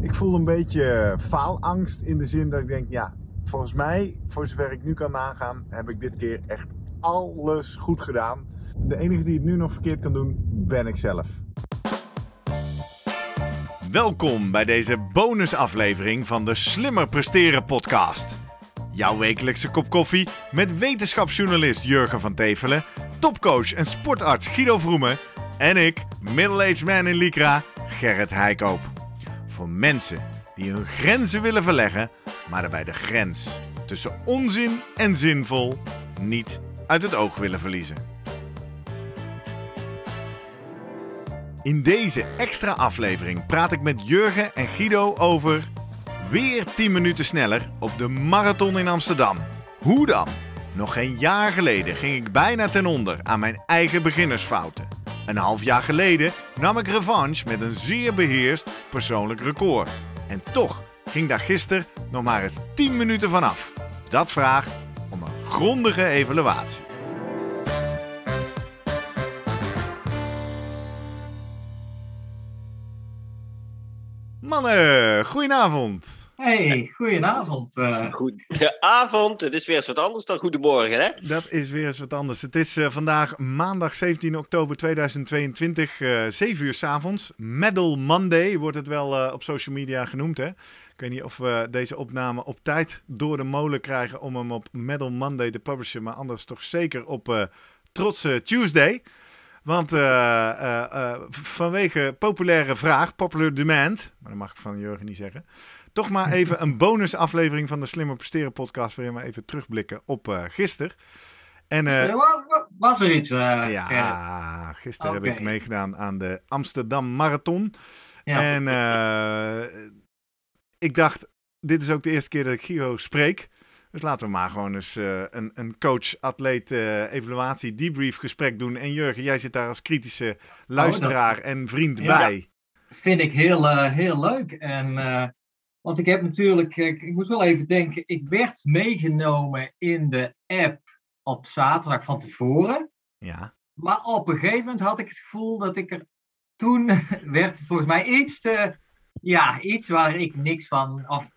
Ik voel een beetje eh, faalangst in de zin dat ik denk, ja, volgens mij, voor zover ik nu kan nagaan, heb ik dit keer echt alles goed gedaan. De enige die het nu nog verkeerd kan doen, ben ik zelf. Welkom bij deze bonusaflevering van de Slimmer Presteren podcast. Jouw wekelijkse kop koffie met wetenschapsjournalist Jurgen van Tevelen, topcoach en sportarts Guido Vroemen en ik, middle-aged man in Lycra, Gerrit Heikoop voor mensen die hun grenzen willen verleggen, maar daarbij de grens tussen onzin en zinvol niet uit het oog willen verliezen. In deze extra aflevering praat ik met Jurgen en Guido over weer 10 minuten sneller op de marathon in Amsterdam. Hoe dan? Nog geen jaar geleden ging ik bijna ten onder aan mijn eigen beginnersfouten. Een half jaar geleden nam ik revanche met een zeer beheerst persoonlijk record. En toch ging daar gisteren nog maar eens 10 minuten vanaf. Dat vraagt om een grondige evaluatie. Mannen, goedenavond. Hey, goedenavond. Eh. Goedenavond. Het is weer eens wat anders dan goedemorgen, hè? Dat is weer eens wat anders. Het is eh, vandaag maandag 17 oktober 2022, uh, 7 uur s avonds. Medal Monday wordt het wel eh, op social media genoemd, hè? Ik weet niet of we deze opname op tijd door de molen krijgen om hem op Medal Monday te publishen, maar anders toch zeker op Trotse Tuesday. Want vanwege populaire vraag, popular demand, maar dat mag ik van Jurgen niet zeggen, toch maar even een bonusaflevering van de Slimmer Presteren podcast. Waarin we even terugblikken op uh, gisteren. En, eh, was er iets? Eh, ja, gisteren heb ik meegedaan aan de Amsterdam Marathon. En ik dacht, dit is ook de eerste keer dat ik Giro spreek. Dus laten we maar gewoon eens een, een coach-atleet-evaluatie, debrief gesprek doen. En Jurgen, jij zit daar als kritische oh, luisteraar en vriend bij. Vind ik heel, heel leuk. En want ik heb natuurlijk, eh, ik, moest moet wel even denken, ik werd meegenomen in de app op zaterdag van tevoren. Ja. Maar op een gegeven moment had ik het gevoel dat ik er toen werd het volgens mij iets te. Ja, iets waar ik niks van. Of,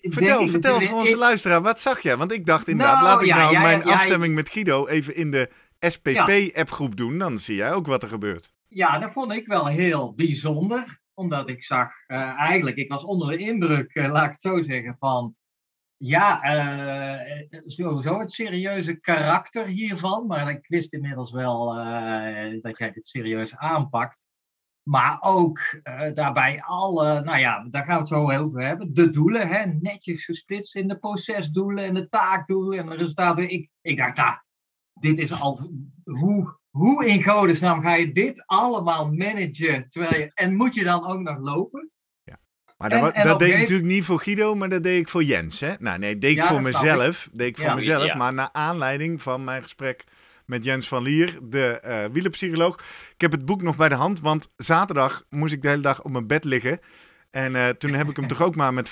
vertel vertel voor onze ik, luisteraar, wat zag je? Want ik dacht inderdaad, nou, laat ik nou mijn afstemming met Guido even in de SPP-appgroep doen. Dan zie jij ook wat er gebeurt. Ja, dat vond ik wel heel bijzonder omdat ik zag, eh, eigenlijk, ik was onder de indruk, eh, laat ik het zo zeggen, van ja, uh, sowieso het serieuze karakter hiervan. Maar ik wist inmiddels wel dat jij het serieus aanpakt. Maar ook daarbij alle, nou ja, daar gaan we het zo over hebben. De doelen, hè, netjes gesplitst in de procesdoelen en de taakdoelen en de resultaten. Ik, ik dacht, nou, dit is al hoe hoe in godesnaam ga je dit allemaal managen? Terwijl je, en moet je dan ook nog lopen? Ja. Maar dat, dat deed ik natuurlijk niet voor Guido, maar dat deed ik voor Jens. Hè? Nou, nee, deed ik voor mezelf. Deed ik voor mezelf. Maar naar aanleiding van mijn gesprek met Jens van Lier, de uh, wielerpsycholoog. Ik heb het boek nog bij de hand, want zaterdag moest ik de hele dag op mijn bed liggen. En eh, toen heb ik hem toch ook maar met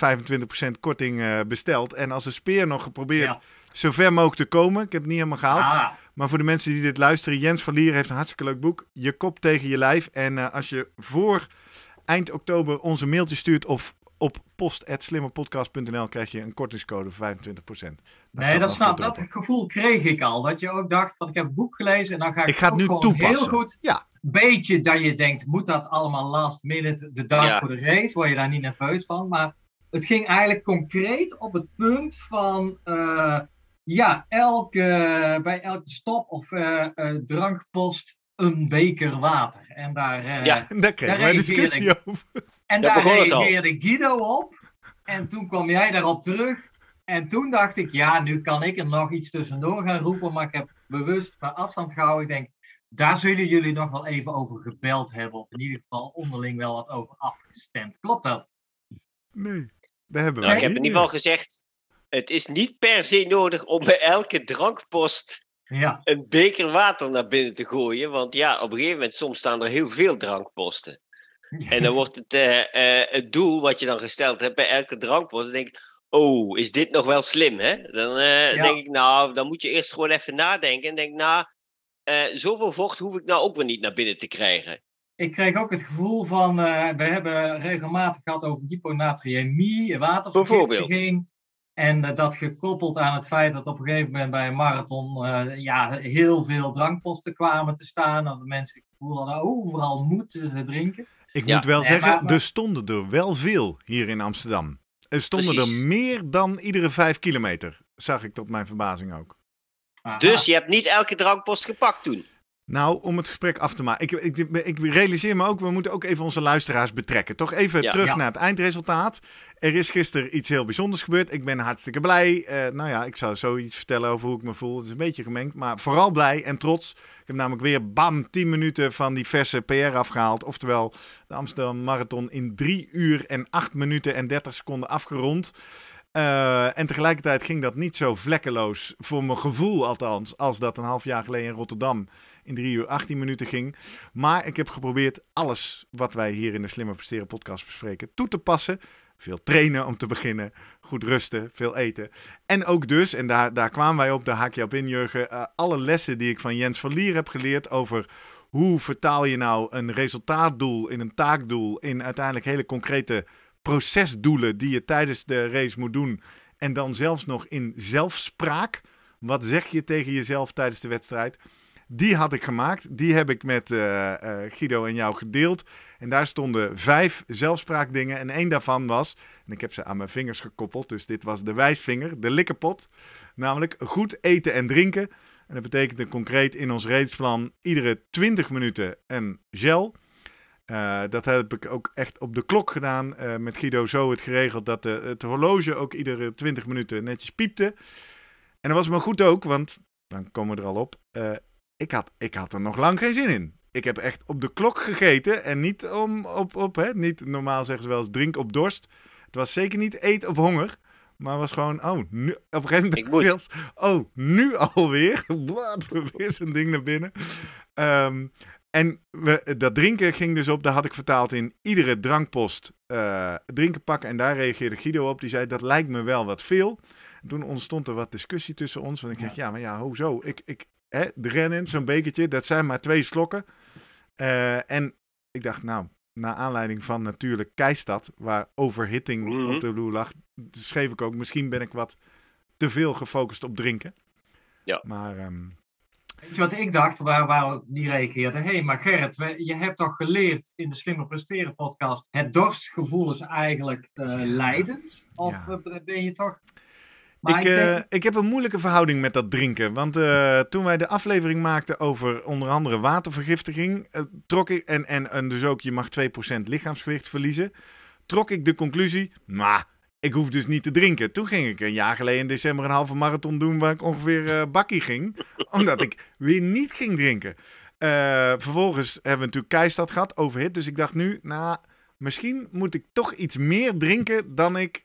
25% korting eh, besteld. En als een speer nog geprobeerd zo ver mogelijk te komen. Ik heb het niet helemaal gehaald. Ah. Maar voor de mensen die dit luisteren, Jens van Lier heeft een hartstikke leuk boek. Je kop tegen je lijf. En eh, als je voor eind oktober onze mailtje stuurt op, op post.slimmerpodcast.nl, krijg je een kortingscode van 25%. nee, dat, snap, dat gevoel kreeg ik al. Dat je ook dacht van ik heb een boek gelezen en dan ga ik, ga het nu toepassen. heel goed... Ja. Beetje dat je denkt, moet dat allemaal last minute de dag voor de race? Word je daar niet nerveus van? Maar het ging eigenlijk concreet op het punt van... Eh, ja, elke, bij elke stop of eh, eh, drankpost een beker water. En daar, uh, daar discussie over. En daar reageerde Guido op. En toen kwam jij daarop terug. En toen dacht ik, ja, nu kan ik er nog iets tussendoor gaan roepen. Maar ik heb bewust mijn afstand gehouden. Ik denk, daar zullen jullie nog wel even over gebeld hebben. Of in ieder geval onderling wel wat over afgestemd. Klopt dat? Nee, daar hebben we nou, Ik heb in ieder geval gezegd, het is niet per se nodig om bij elke drankpost ja. een beker water naar binnen te gooien. Want ja, op een gegeven moment soms staan er heel veel drankposten. En dan wordt het, eh, eh, het doel wat je dan gesteld hebt bij elke drankpost, dan denk ik, oh, is dit nog wel slim, hè? Dan eh, denk ik, nou, dan moet je eerst gewoon even nadenken en denk, nou, zoveel vocht hoef ik nou ook weer niet naar binnen te krijgen. Ik kreeg ook het gevoel van, we hebben regelmatig gehad over hyponatriëmie, watervergiftiging. En eh, dat gekoppeld aan het feit dat op een gegeven moment bij een marathon eh, ja, heel veel drankposten kwamen te staan. Dat de mensen voelden overal moeten ze drinken. Ik moet wel zeggen, er stonden er wel veel hier in Amsterdam. Er stonden er meer dan iedere vijf kilometer, zag ik tot mijn verbazing ook. Ah. Dus je hebt niet elke drankpost gepakt toen? Nou, om het gesprek af te maken. Ik, ik, ik, realiseer me ook, we moeten ook even onze luisteraars betrekken. Toch even terug naar het eindresultaat. Er is gisteren iets heel bijzonders gebeurd. Ik ben hartstikke blij. Eh, nou ja, ik zou zoiets vertellen over hoe ik me voel. Het is een beetje gemengd, maar vooral blij en trots. Ik heb namelijk weer bam 10 minuten van die verse PR afgehaald. Oftewel, de Amsterdam Marathon in 3 uur en 8 minuten en 30 seconden afgerond. Eh, en tegelijkertijd ging dat niet zo vlekkeloos, voor mijn gevoel althans, als dat een half jaar geleden in Rotterdam in 3 uur 18 minuten ging. Maar ik heb geprobeerd alles wat wij hier in de Slimmer Presteren podcast bespreken toe te passen. Veel trainen om te beginnen, goed rusten, veel eten. En ook dus, en daar, daar kwamen wij op, de haak je op in, Jurgen, eh, alle lessen die ik van Jens van Lier heb geleerd over hoe vertaal je nou een resultaatdoel in een taakdoel, in uiteindelijk hele concrete procesdoelen die je tijdens de race moet doen. En dan zelfs nog in zelfspraak. Wat zeg je tegen jezelf tijdens de wedstrijd? Die had ik gemaakt. Die heb ik met eh, eh, Guido en jou gedeeld. En daar stonden vijf zelfspraakdingen. En één daarvan was, en ik heb ze aan mijn vingers gekoppeld, dus dit was de wijsvinger, de likkerpot. Namelijk goed eten en drinken. En dat betekende concreet in ons reedsplan iedere 20 minuten een gel. Eh, dat heb ik ook echt op de klok gedaan. met Guido zo het geregeld dat de, het horloge ook iedere 20 minuten netjes piepte. En dat was me goed ook, want dan komen we er al op ik had, ik had er nog lang geen zin in. Ik heb echt op de klok gegeten en niet om op, op hè, niet normaal zeggen ze wel eens drink op dorst. Het was zeker niet eet op honger, maar was gewoon, oh, nu, op een gegeven moment zelfs, oh, nu alweer. weer zo'n ding naar binnen. Ehm, en we, dat drinken ging dus op, dat had ik vertaald in iedere drankpost eh, drinken pakken. En daar reageerde Guido op, die zei, dat lijkt me wel wat veel. toen ontstond er wat discussie tussen ons, want ik dacht, ja, ja maar ja, hoezo? Ik, ik, hè, de zo'n bekertje. Dat zijn maar twee slokken. Eh, en ik dacht, nou, na aanleiding van natuurlijk Keistad, waar overhitting mhm. op de loer lag, schreef ik ook, misschien ben ik wat te veel gefocust op drinken. Ja. Maar... Ehm, Weet je wat ik dacht, waar, waar die reageerde? Hé, hey, maar Gerrit, je hebt toch geleerd in de Slimmer Presteren podcast, het dorstgevoel is eigenlijk uh, leidend? Of eh, ben je toch ik, eh, ik, heb een moeilijke verhouding met dat drinken. Want eh, toen wij de aflevering maakten over onder andere watervergiftiging, eh, trok ik, en, en, dus ook je mag 2% lichaamsgewicht verliezen, trok ik de conclusie, maar ik hoef dus niet te drinken. Toen ging ik een jaar geleden in december een halve marathon doen waar ik ongeveer bakkie ging, omdat ik weer niet ging drinken. vervolgens hebben we natuurlijk Keistad gehad, overhit. Dus ik dacht nu, nou, misschien moet ik toch iets meer drinken dan ik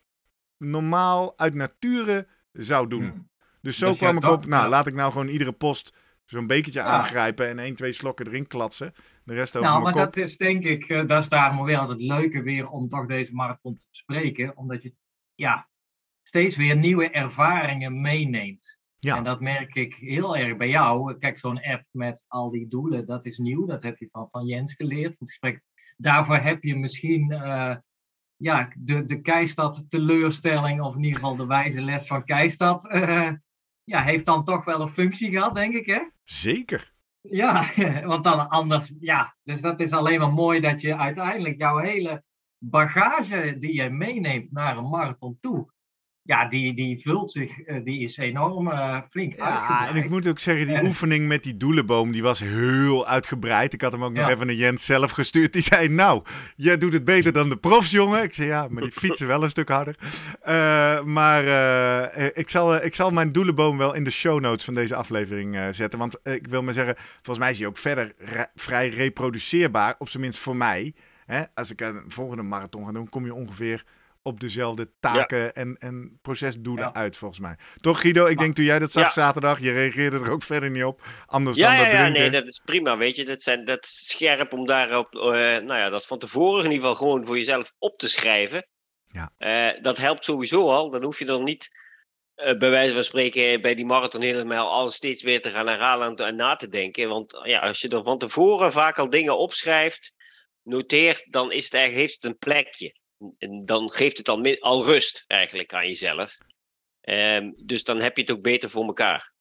normaal uit nature zou doen. Hmm. Dus zo kwam ik op, nou, laat ik nou gewoon iedere post zo'n bekertje aangrijpen en één, twee slokken erin klatsen. De rest over Nou, maar dat is denk ik, eh, dat is daarom wel het leuke weer om toch deze marathon te spreken. Omdat je, ja, steeds weer nieuwe ervaringen meeneemt. Ja. En dat merk ik heel erg bij jou. Kijk, zo'n app met al die doelen, dat is nieuw. Dat heb je van, van Jens geleerd. Daarvoor heb je misschien eh, ja, de, de Keistad teleurstelling, of in ieder geval de wijze les van Keistad, uh, ja, heeft dan toch wel een functie gehad, denk ik, hè? Zeker. Ja, want dan anders, ja. Dus dat is alleen maar mooi dat je uiteindelijk jouw hele bagage die je meeneemt naar een marathon toe, ja, die, die vult zich, eh, die is enorm eh, flink ja, en ik moet ook zeggen, die oefening met die doelenboom, die was heel uitgebreid. Ik had hem ook nog even naar Jens zelf gestuurd. Die zei, nou, jij doet het beter dan de profs, jongen. Ik zei, ja, maar die fietsen wel een stuk harder. Eh, maar ik, zal, ik zal mijn doelenboom wel in de show notes van deze aflevering zetten. Want ik wil maar zeggen, volgens mij is hij ook verder vrij reproduceerbaar. Op zijn minst voor mij. Hè? Als ik een volgende marathon ga doen, kom je ongeveer op dezelfde taken en, en procesdoelen uit, volgens mij. Toch, Guido? Ik denk toen jij dat zag zaterdag, je reageerde er ook verder niet op. Anders dan dat drinken. Ja, nee, dat is prima, weet je. Dat, zijn, dat is scherp om daarop, eh, nou ja, dat van tevoren in ieder geval gewoon voor jezelf op te schrijven. Ja. Eh, dat helpt sowieso al. Dan hoef je dan niet, uh, bij wijze van spreken, bij die marathon helemaal al steeds weer te gaan herhalen en na te denken. Want ja, als je er van tevoren vaak al dingen opschrijft, noteert, dan is het eigenlijk, heeft het een plekje. En dan geeft het al, al rust eigenlijk aan jezelf. Ehm, dus dan heb je het ook beter voor elkaar.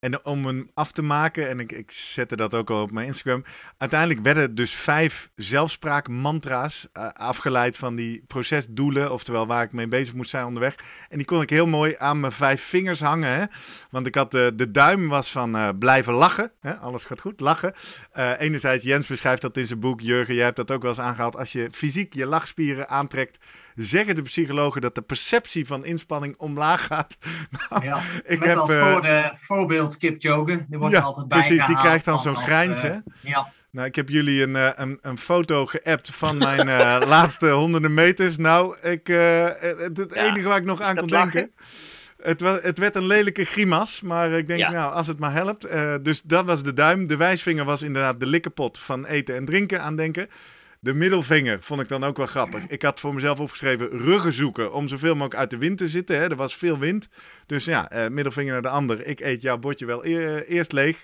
En om hem af te maken, en ik, ik zette dat ook al op mijn Instagram. Uiteindelijk werden dus vijf zelfspraak-mantra's eh, afgeleid van die procesdoelen. Oftewel waar ik mee bezig moest zijn onderweg. En die kon ik heel mooi aan mijn vijf vingers hangen. Hè? Want ik had uh, de duim was van eh, blijven lachen. Hè? Alles gaat goed, lachen. enerzijds, Jens beschrijft dat in zijn boek. Jurgen, jij hebt dat ook wel eens aangehaald. Als je fysiek je lachspieren aantrekt zeggen de psychologen dat de perceptie van inspanning omlaag gaat. Nou, ja, ik heb, als eh, voorbeeld Kip die wordt altijd bij. Precies, die krijgt dan zo'n grijns, eh, Ja. Nou, ik heb jullie een, eh, een, een foto geappt van mijn laatste honderden meters. Nou, ik, het, enige waar ik nog aan kon denken. Het, het werd een lelijke grimas, maar ik denk, nou, als het maar helpt. dus dat was de duim. De wijsvinger was inderdaad de likkenpot van eten en drinken aan denken. De middelvinger vond ik dan ook wel grappig. Ik had voor mezelf opgeschreven ruggen zoeken om zoveel mogelijk uit de wind te zitten. Hè. Er was veel wind. Dus ja, eh, middelvinger naar de ander. Ik eet jouw bordje wel e-, eh, eerst leeg.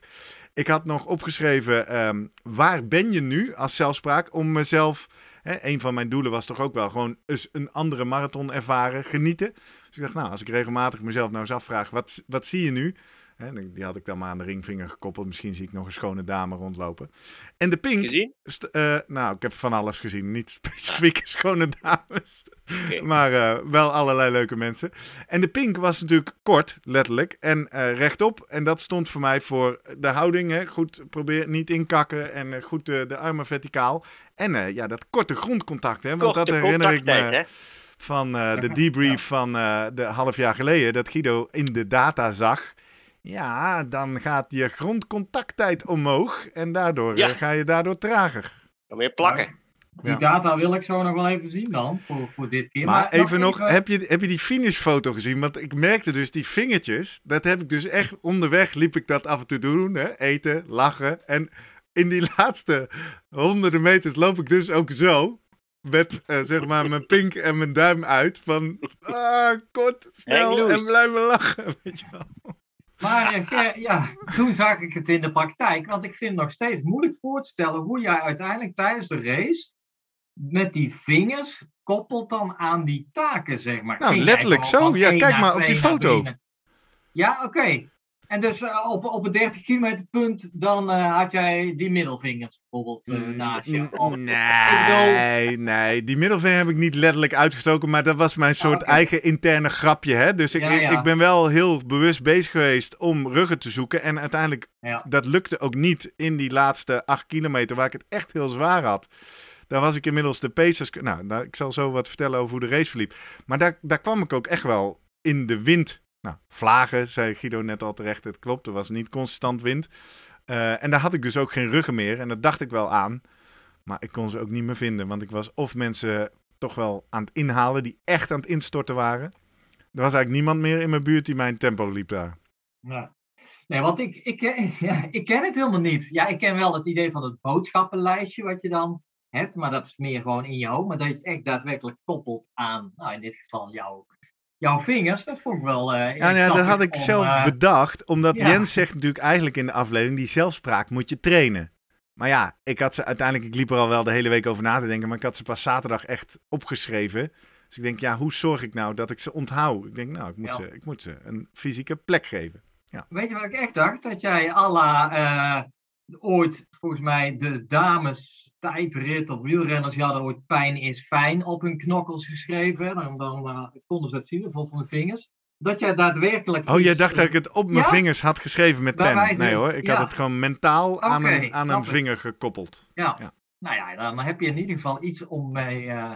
Ik had nog opgeschreven, ehm, waar ben je nu als zelfspraak om mezelf... Hè, een van mijn doelen was toch ook wel gewoon eens een andere marathon ervaren, genieten. Dus ik dacht, nou, als ik regelmatig mezelf nou eens afvraag, wat, wat zie je nu? die had ik dan maar aan de ringvinger gekoppeld. Misschien zie ik nog een schone dame rondlopen. En de pink. Uh, nou, ik heb van alles gezien. Niet specifiek schone dames. Maar eh, wel allerlei leuke mensen. En de pink was natuurlijk kort, letterlijk. En uh, rechtop. En dat stond voor mij voor de houding. Hè. Goed probeer niet inkakken. En goed de armen verticaal. En ja, dat korte grondcontact. Hè, want dat herinner ik me. van de debrief van uh, de half jaar geleden. Dat Guido in de data zag ja, dan gaat je grondcontacttijd omhoog en daardoor eh, ga je daardoor trager. Dan weer plakken. Die data wil ik zo nog wel even zien dan, voor, voor dit keer. Maar, even nog, Heb, je, heb je die finishfoto gezien? Want ik merkte dus die vingertjes, dat heb ik dus echt onderweg liep ik dat af en toe doen. Hè? Eten, lachen. En in die laatste honderden meters loop ik dus ook zo. Met eh, zeg maar mijn pink en mijn duim uit. Van ah, kort, snel en blijven lachen. Weet je wel. Maar eh, ja, toen zag ik het in de praktijk, want ik vind het nog steeds moeilijk voor te stellen hoe jij uiteindelijk tijdens de race met die vingers koppelt dan aan die taken, zeg maar. Nou, letterlijk zo. Ja, kijk maar op die foto. Ja, oké. En dus eh, op, op het 30 kilometer punt, dan eh, had jij die middelvingers bijvoorbeeld eh, mm, naast je. Mm, nee, nee, die middelvinger heb ik niet letterlijk uitgestoken, maar dat was mijn ah, soort eigen interne grapje. Hè? Dus ik, ik, ben wel heel bewust bezig geweest om ruggen te zoeken. En uiteindelijk, dat lukte ook niet in die laatste 8 kilometer, waar ik het echt heel zwaar had. Daar was ik inmiddels de Pacers... Nou, nou, ik zal zo wat vertellen over hoe de race verliep. Maar daar, daar kwam ik ook echt wel in de wind nou, vlagen, zei Guido net al terecht, het klopt, er was niet constant wind. Eh, en daar had ik dus ook geen ruggen meer en dat dacht ik wel aan. Maar ik kon ze ook niet meer vinden, want ik was of mensen toch wel aan het inhalen die echt aan het instorten waren. Er was eigenlijk niemand meer in mijn buurt die mijn tempo liep daar. Ja. Nee, want ik, ik, eh, ja, ik ken het helemaal niet. Ja, ik ken wel het idee van het boodschappenlijstje wat je dan hebt, maar dat is meer gewoon in je hoofd. Maar dat je het echt daadwerkelijk koppelt aan, nou in dit geval jouw jouw vingers, dat vond ik wel. Uh, ja, nou ja, dat had ik zelf eh, bedacht, omdat Jens zegt natuurlijk eigenlijk in de aflevering: die zelfspraak moet je trainen. Maar ja, ik had ze uiteindelijk, ik liep er al wel de hele week over na te denken, maar ik had ze pas zaterdag echt opgeschreven. Dus ik denk, ja, hoe zorg ik nou dat ik ze onthoud? Ik denk, nou, ik moet, ze, ik moet ze een fysieke plek geven. Ja. Weet je wat ik echt dacht? Dat jij alla ooit, volgens mij, de dames tijdrit of wielrenners, ja, hadden ooit pijn is fijn op hun knokkels geschreven. Dan, dan eh, konden ze het zien, vol van de vingers. Dat jij daadwerkelijk. Oh, jij dacht eh, dat ik het op mijn vingers had geschreven met pen. Nee hoor, ik had het gewoon mentaal aan een, aan een vinger gekoppeld. Ja. Nou ja, dan heb je in ieder geval iets om mee, eh,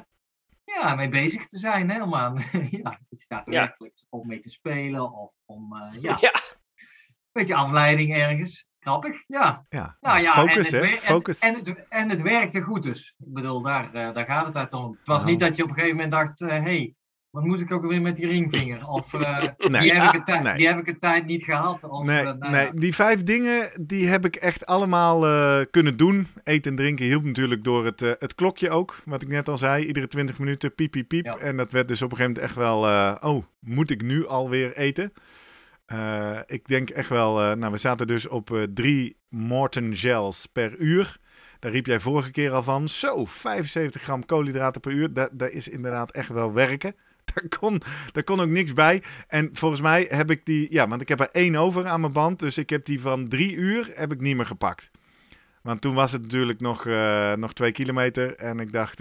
ja, mee bezig te zijn. Hè? Om aan ja, iets daadwerkelijks om mee te spelen of om. Uh, ja. Beetje afleiding ergens. Grappig, ja. ja. Nou ja focus, en het, hè? Focus. En, het, en het werkte goed dus. Ik bedoel, daar, eh, daar gaat het uit om. Het was niet dat je op een gegeven moment dacht, hé, eh, hey, wat moet ik ook weer met die ringvinger? Of eh, die, heb ik ah, tijd, die heb ik een tijd niet gehad. Of, nee, nou nee, die vijf dingen die heb ik echt allemaal kunnen doen. Eten en drinken hielp natuurlijk door het, het klokje ook. Wat ik net al zei, iedere twintig minuten piep, piep, piep. En dat werd dus op een gegeven moment echt wel, oh, moet ik nu alweer eten? Eh, ik denk echt wel, eh, nou we zaten dus op eh, drie Morton gels per uur. Daar riep jij vorige keer al van, zo, 75 gram koolhydraten per uur. Dat is inderdaad echt wel werken. Daar kon, daar kon ook niks bij. En volgens mij heb ik die, ja, want ik heb er één over aan mijn band. Dus ik heb die van drie uur, heb ik niet meer gepakt. Want toen was het natuurlijk nog, nog twee kilometer. En ik dacht,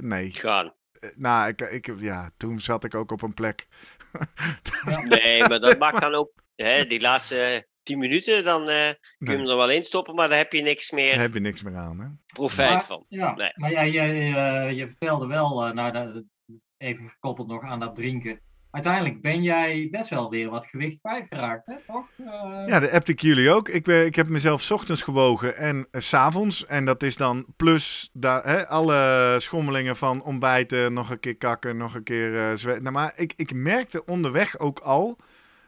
nee. Gaan nou, ik, ik, ja, toen zat ik ook op een plek nee, maar dat maakt dan ook hè, die laatste tien minuten, dan eh, kun je hem er wel in stoppen, maar daar heb je niks meer. Daar heb je niks meer aan, hè? Profijt maar, van. Ja, nee. Maar jij, je, eh, je vertelde wel, uh, even gekoppeld nog aan dat drinken, uiteindelijk ben jij best wel weer wat gewicht kwijtgeraakt, hè? toch? Eh, ja, dat heb ik jullie ook. Ik, eh, ik heb mezelf ochtends gewogen en eh, s s'avonds. En dat is dan plus hè, alle schommelingen van ontbijten, nog een keer kakken, nog een keer zweten. Nou, maar ik, ik merkte onderweg ook al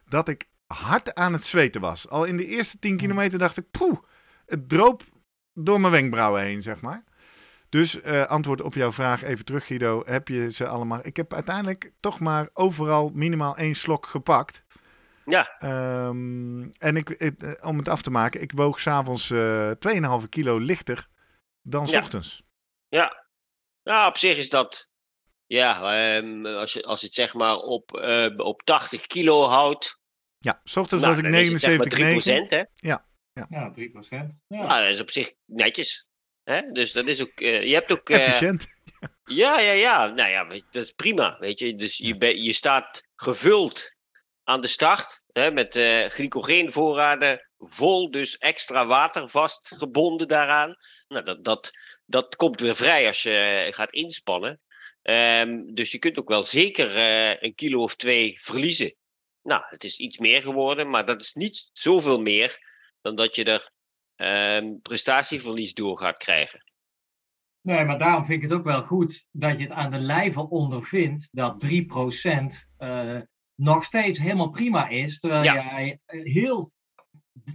dat ik hard aan het zweten was. Al in de eerste 10 hmm. kilometer dacht ik, poeh, het droop door mijn wenkbrauwen heen, zeg maar. Dus eh, antwoord op jouw vraag even terug, Guido. Heb je ze allemaal? Ik heb uiteindelijk toch maar overal minimaal één slok gepakt. Ja. Ehm, en ik, eh, om het af te maken, ik woog s'avonds uh, eh, 2,5 kilo lichter dan s ja. ochtends. Ja. Ja, op zich is dat. Ja, ehm, als, je, als het zeg maar op, op 80 kilo houdt. Ja, s ochtends nou, was ik 79,9. Zeg hè? Ja. Ja. ja, 3%. Ja. Nou, dat is op zich netjes. Hè? Dus dat is ook. Eh, je hebt ook. Eh, Efficiënt. Ja, ja, ja. Nou ja, dat is prima. Weet je, dus je, je staat gevuld aan de start. Hè, met uh, glycogeenvoorraden vol, dus extra water vastgebonden daaraan. Nou, dat, dat, dat komt weer vrij als je gaat inspannen. Ehm, dus je kunt ook wel zeker een kilo of twee verliezen. Nou, het is iets meer geworden, maar dat is niet zoveel meer dan dat je er Ehm, prestatieverlies door gaat krijgen. Nee, maar daarom vind ik het ook wel goed dat je het aan de lijve ondervindt dat 3% uh, eh, nog steeds helemaal prima is. Terwijl jij eh, heel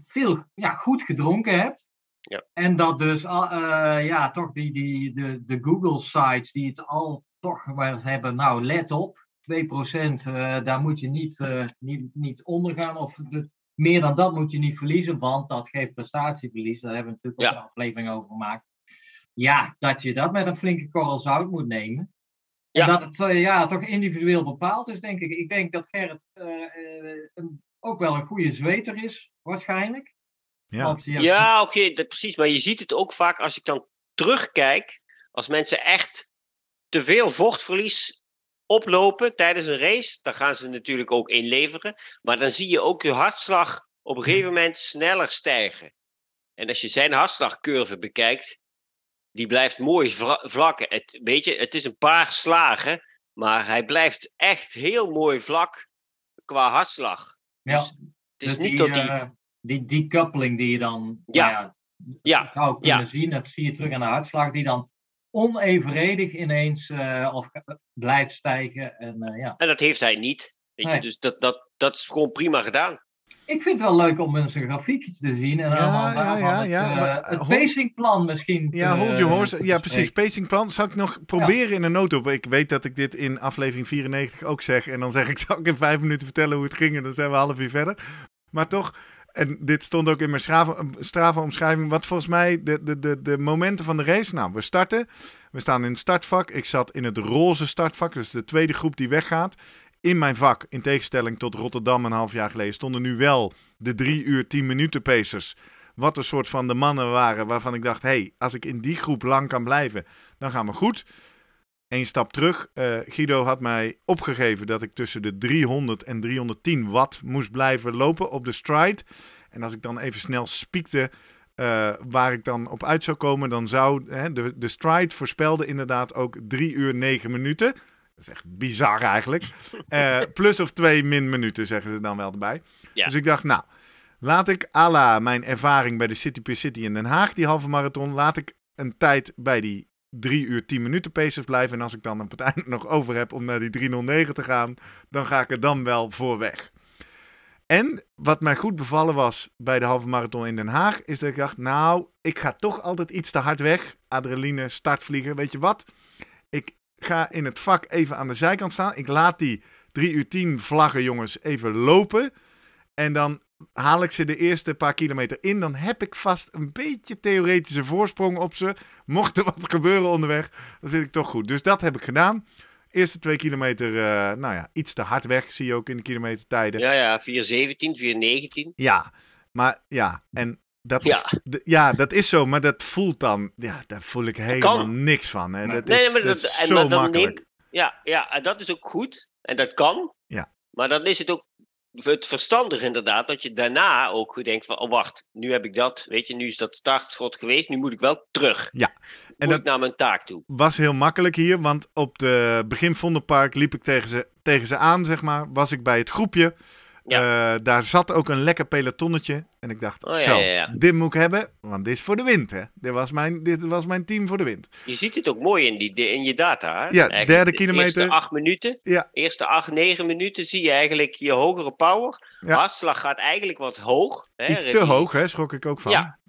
veel ja, goed gedronken hebt. Ja. En dat dus eh, ja, toch die, die, de, de Google-sites die het al toch hebben, nou let op, 2%, uh, daar moet je niet, uh, niet, niet onder gaan. Of de, meer dan dat moet je niet verliezen, want dat geeft prestatieverlies. Daar hebben we natuurlijk ook een aflevering over gemaakt. Ja, dat je dat met een flinke korrel zout moet nemen. En dat het eh, ja, toch individueel bepaald is, denk ik. Ik denk dat Gerrit eh, eh, een, ook wel een goede zweter is, waarschijnlijk. Ja, ja oké, precies. Maar je ziet het ook vaak als ik dan terugkijk, als mensen echt te veel vochtverlies oplopen tijdens een race, dan gaan ze natuurlijk ook inleveren. Maar dan zie je ook je hartslag op een gegeven hmm. moment sneller stijgen. En als je zijn hartslagcurve bekijkt, die blijft mooi vlak. Het, weet je, het is een paar slagen, maar hij blijft echt heel mooi vlak qua hartslag. Ja, dus het is dus niet die, eh, die... die... decoupling die je dan ja. Nou ja, ja. zou kunnen ja. zien, dat zie je terug aan de hartslag, die dan onevenredig ineens uh, of eh, blijft stijgen. En, eh, ja. en dat heeft hij niet. Weet je? Dus dat, dat, dat is gewoon prima gedaan. Ik vind het wel leuk om mensen een te zien. En ja, ja, ja, ja. Het, pacing plan pacingplan misschien. Ja, hold your horse. Ja, precies. Pacingplan zal ik nog proberen in een notendop. Ik weet dat ik dit in aflevering 94 ook zeg. En dan zeg ik, zal ik in vijf minuten vertellen hoe het ging. En dan zijn we half uur verder. Maar toch, en dit stond ook in mijn Strava-omschrijving. Wat volgens mij de, de, de, de momenten van de race. Nou, we starten. We staan in het startvak. Ik zat in het roze startvak. Dus de tweede groep die weggaat. In mijn vak, in tegenstelling tot Rotterdam een half jaar geleden, stonden nu wel de drie uur tien minuten pacers. Wat een soort van de mannen waren waarvan ik dacht: hé, hey, als ik in die groep lang kan blijven, dan gaan we goed. Eén stap terug. Eh, Guido had mij opgegeven dat ik tussen de 300 en 310 watt moest blijven lopen op de stride. En als ik dan even snel spiekte eh, waar ik dan op uit zou komen, dan zou hè, de, de stride voorspelde inderdaad ook 3 uur 9 minuten. Dat is echt bizar eigenlijk. Eh, plus of twee min minuten zeggen ze dan wel erbij. Dus ik dacht, nou, laat ik à la mijn ervaring bij de City per City in Den Haag, die halve marathon, laat ik een tijd bij die 3 uur 10 minuten Pacers blijven. En als ik dan op het einde nog over heb om naar die 309 te gaan, dan ga ik er dan wel voor weg. En wat mij goed bevallen was bij de halve marathon in Den Haag, is dat ik dacht, nou, ik ga toch altijd iets te hard weg. Adrenaline, startvliegen, weet je wat? Ik ga in het vak even aan de zijkant staan. Ik laat die 3 uur 10 vlaggen, jongens, even lopen. En dan haal ik ze de eerste paar kilometer in, dan heb ik vast een beetje theoretische voorsprong op ze. Mocht er wat gebeuren onderweg, dan zit ik toch goed. Dus dat heb ik gedaan. Eerste twee kilometer, eh, nou ja, iets te hard weg, zie je ook in de kilometertijden. Ja, ja, 4.17, 4.19. Ja, maar ja, en dat, ja. ja, dat is zo, maar dat voelt dan, ja, daar voel ik helemaal niks van. Dat, nee, is, maar dat, is zo makkelijk. ja, ja, en dat is ook goed, en dat kan. Ja. Maar dan is het ook het verstandig inderdaad dat je daarna ook denkt van, oh wacht, nu heb ik dat, weet je, nu is dat startschot geweest, nu moet ik wel terug. Ja. En dat naar mijn taak toe. Was heel makkelijk hier, want op de begin park liep ik tegen ze, tegen ze aan, zeg maar, was ik bij het groepje. Eh, daar zat ook een lekker pelotonnetje. En ik dacht, oh, zo, ja, dit moet ik hebben, want dit is voor de wind. Hè. Dit, was mijn, dit was mijn team voor de wind. Je ziet het ook mooi in, die, in je data. Hè? Ja, derde kilometer. eerste acht minuten, eerste acht, negen minuten zie je eigenlijk je hogere power. Hartslag gaat eigenlijk wat hoog. Hè, Iets te hoog, hè, schrok ik ook van. Ja,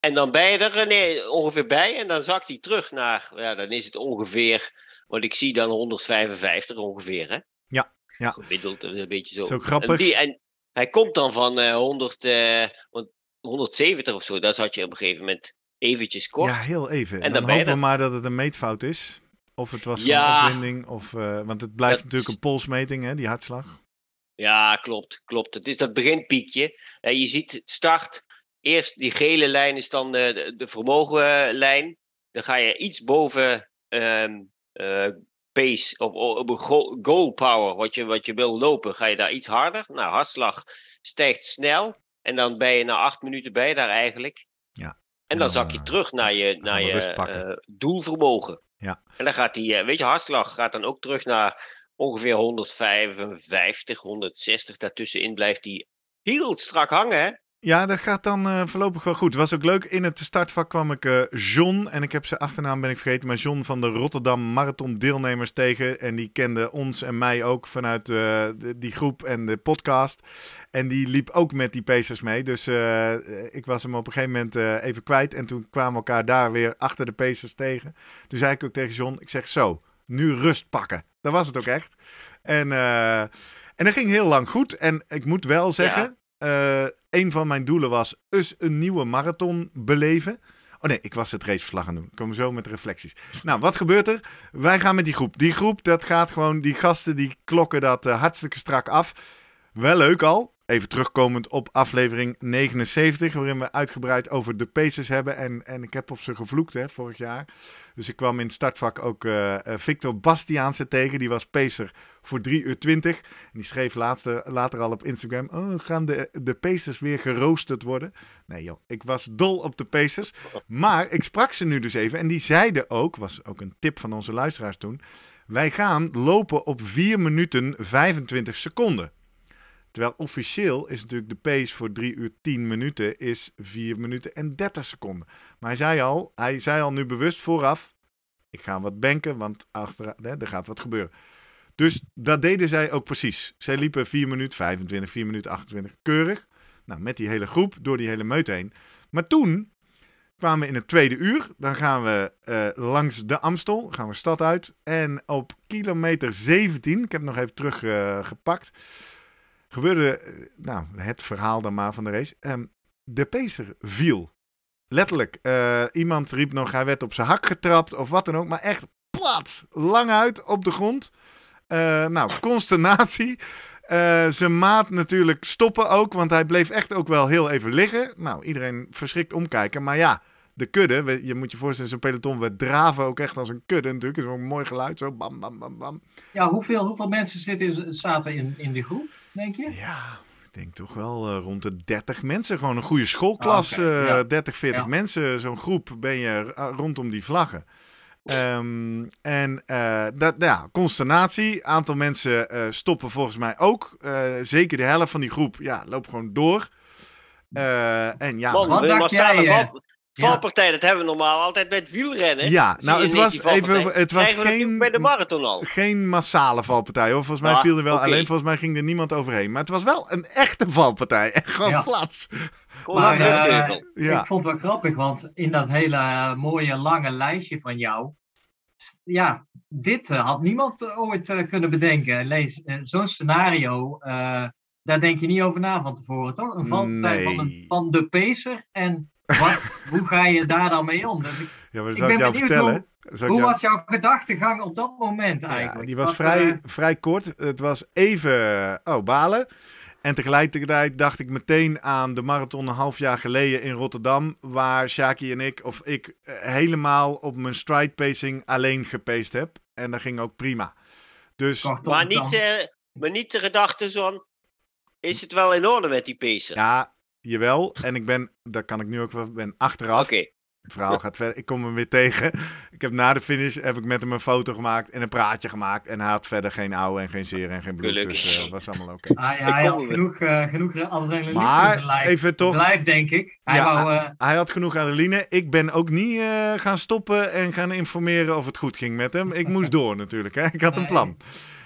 en dan ben je er nee, ongeveer bij en dan zakt hij terug naar, ja, dan is het ongeveer, wat ik zie dan 155 ongeveer. Hè? Ja. Ja. Gemiddeld een beetje zo. Zo grappig. En, die, en hij komt dan van uh, 100, uh, 170 of zo. Dat zat je op een gegeven moment eventjes kort. Ja, heel even. En dan, dan hopen we maar dat het een meetfout is. Of het was een opwinding. Of, eh, want het blijft natuurlijk een polsmeting, hè, die hartslag. Ja, klopt. klopt. Het is dat beginpiekje. En eh, je ziet start. Eerst die gele lijn is dan de, de vermogenlijn. Eh, dan ga je iets boven ehm, pace of op een goal power wat je, wat je wil lopen, ga je daar iets harder. Nou, hartslag stijgt snel en dan ben je na acht minuten bij daar eigenlijk. Ja. En, dan, zak je eh, terug naar je, naar je eh, doelvermogen. Ja. En dan gaat die, eh, weet je, hartslag gaat dan ook terug naar ongeveer 155, 160. Daartussenin blijft die heel strak hangen. Hè? Ja, dat gaat dan eh, voorlopig wel goed. Was ook leuk. In het startvak kwam ik eh, John. En ik heb zijn achternaam ben ik vergeten. Maar John van de Rotterdam Marathon deelnemers tegen. En die kende ons en mij ook vanuit eh, die groep en de podcast. En die liep ook met die Pacers mee. Dus ik was hem op een gegeven moment even kwijt. En toen kwamen we elkaar daar weer achter de Pacers tegen. Toen zei ik ook tegen John, ik zeg zo, nu rust pakken. Dat was het ook echt. En, en dat ging heel lang goed. En ik moet wel zeggen... Eh, een van mijn doelen was eens dus een nieuwe marathon beleven. Oh nee, ik was het raceverslag aan doen. Ik kom zo met reflecties. Nou, wat gebeurt er? Wij gaan met die groep. Die groep, dat gaat gewoon... Die gasten, die klokken dat eh, hartstikke strak af. Wel leuk al. Even terugkomend op aflevering 79, waarin we uitgebreid over de Pacers hebben. En, en ik heb op ze gevloekt hè, vorig jaar. Dus ik kwam in het startvak ook uh, Victor Bastiaanse tegen. Die was Pacer voor 3 uur 20. En die schreef laatste, later al op Instagram: Oh, gaan de, de Pacers weer geroosterd worden? Nee, joh, ik was dol op de Pacers. Maar ik sprak ze nu dus even. En die zeiden ook: was ook een tip van onze luisteraars toen. Wij gaan lopen op 4 minuten 25 seconden. Terwijl officieel is natuurlijk de pace voor 3 uur 10 minuten is 4 minuten en 30 seconden. Maar hij zei al, hij zei al nu bewust vooraf, ik ga wat banken, want achter, hè, er gaat wat gebeuren. Dus dat deden zij ook precies. Zij liepen 4 minuten 25, 4 minuten 28, keurig. Nou, met die hele groep, door die hele meute heen. Maar toen kwamen we in het tweede uur. Dan gaan we eh, langs de Amstel, gaan we stad uit. En op kilometer 17, ik heb het nog even teruggepakt... Eh, gebeurde eh, nou, het verhaal dan maar van de race. Ehm, de pacer viel. Letterlijk. Eh, iemand riep nog, hij werd op zijn hak getrapt of wat dan ook. Maar echt plat, lang uit op de grond. Eh, nou, consternatie. Uh, zijn maat natuurlijk stoppen ook, want hij bleef echt ook wel heel even liggen. Nou, iedereen verschrikt omkijken. Maar ja, de kudde. Je moet je voorstellen, zo'n peloton, we draven ook echt als een kudde natuurlijk. Zo'n mooi geluid, zo bam, bam, bam, bam. Ja, hoeveel, hoeveel mensen zitten, zaten in, in die groep, denk je? Ja, ik denk toch wel eh, rond de 30 mensen. Gewoon een goede schoolklas, oh, okay. 30, 40 mensen. Zo'n groep ben je eh, rondom die vlaggen. Ehm, en uh, dat, ja, consternatie. Aantal mensen stoppen volgens mij ook. zeker de helft van die groep ja, loopt gewoon door. Uh, en ja, Man, wat, dacht jij, Valpartij, dat hebben we normaal altijd met wielrennen. Ja, nou het was, even, het was geen, bij de marathon al. geen massale valpartij hoor. Volgens mij ah, viel er wel alleen, volgens mij ging er niemand overheen. Maar het was wel een echte valpartij. Echt gewoon ja. flats. Maar, eh, ja. Ik vond het wel grappig, want in dat hele eh, mooie lange lijstje van jou. Ja, dit eh, had niemand ooit kunnen bedenken. Lees, zo'n scenario. daar denk je niet over na van tevoren, toch? Een valpartij van, van de pacer en wat, hoe ga je daar dan mee om? ik, ja, maar zou ik, jou vertellen. Hoe, was jouw gedachtegang op dat moment eigenlijk? die was vrij, eh, vrij kort. Het was even, eh, oh, balen. En tegelijkertijd dacht ik meteen aan de marathon een half jaar geleden in Rotterdam. Waar Shaki en ik, of ik, eh, helemaal op mijn stride pacing alleen gepaced heb. En dat ging ook prima. Dus, maar, niet, maar niet de gedachte van, is het wel in orde met die pacen? Ja, Jawel, en ik ben, daar kan ik nu ook wel, ben achteraf. Oké. Het verhaal gaat verder. Ik kom hem weer tegen. Ik heb na de finish heb ik met hem een foto gemaakt en een praatje gemaakt. En hij had verder geen ouwe en geen zeer en geen bloed. Gelukkig. Dus dat eh, was allemaal oké. Ah, hij had genoeg, uh, genoeg adrenaline maar even toch, blijft denk ik. Hij, wou, eh, hij, had genoeg adrenaline. Ik ben ook niet gaan stoppen en gaan informeren of het goed ging met hem. Ik moest door natuurlijk. Hè? Ik had een plan.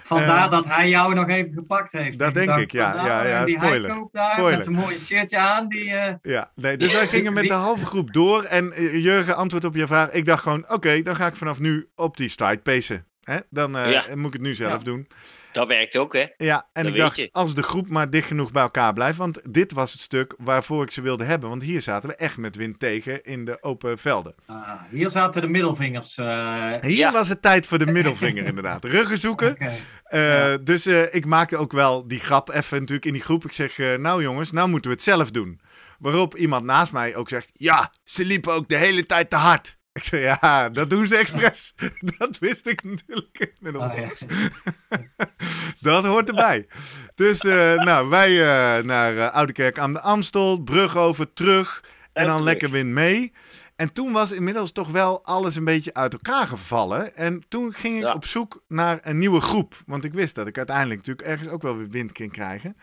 Vandaar eh, dat hij jou nog even gepakt heeft. Dat denk, ik, ja. ja, ja, Hij met zijn mooie shirtje aan. Die, eh, Ja, nee, dus wij gingen met de halve groep door. En eh, Jurgen, antwoord op je vraag. Ik dacht gewoon, oké, dan ga ik vanaf nu op die stride pacen. Hè? Dan moet ik het nu zelf doen. Dat werkt ook, hè? Ja, en ik dacht, als de groep maar dicht genoeg bij elkaar blijft. Want dit was het stuk waarvoor ik ze wilde hebben. Want hier zaten we echt met wind tegen in de open velden. Ah, hier zaten de middelvingers. Eh. Hier was het tijd voor de middelvinger, inderdaad. Ruggen zoeken. Eh, dus eh, ik maakte ook wel die grap even natuurlijk in die groep. Ik zeg, nou jongens, nou moeten we het zelf doen. Waarop iemand naast mij ook zegt, ja, ze liepen ook de hele tijd te hard. Ik zei, ja, dat doen ze expres. dat wist ik natuurlijk inmiddels. Oh, dat hoort erbij. Dus eh, nou, wij eh, naar eh, Oudekerk aan de Amstel, brug over, terug. En, dan lekker wind mee. En toen was inmiddels toch wel alles een beetje uit elkaar gevallen. En toen ging ik op zoek naar een nieuwe groep. Want ik wist dat ik uiteindelijk natuurlijk ergens ook wel weer wind ging krijgen.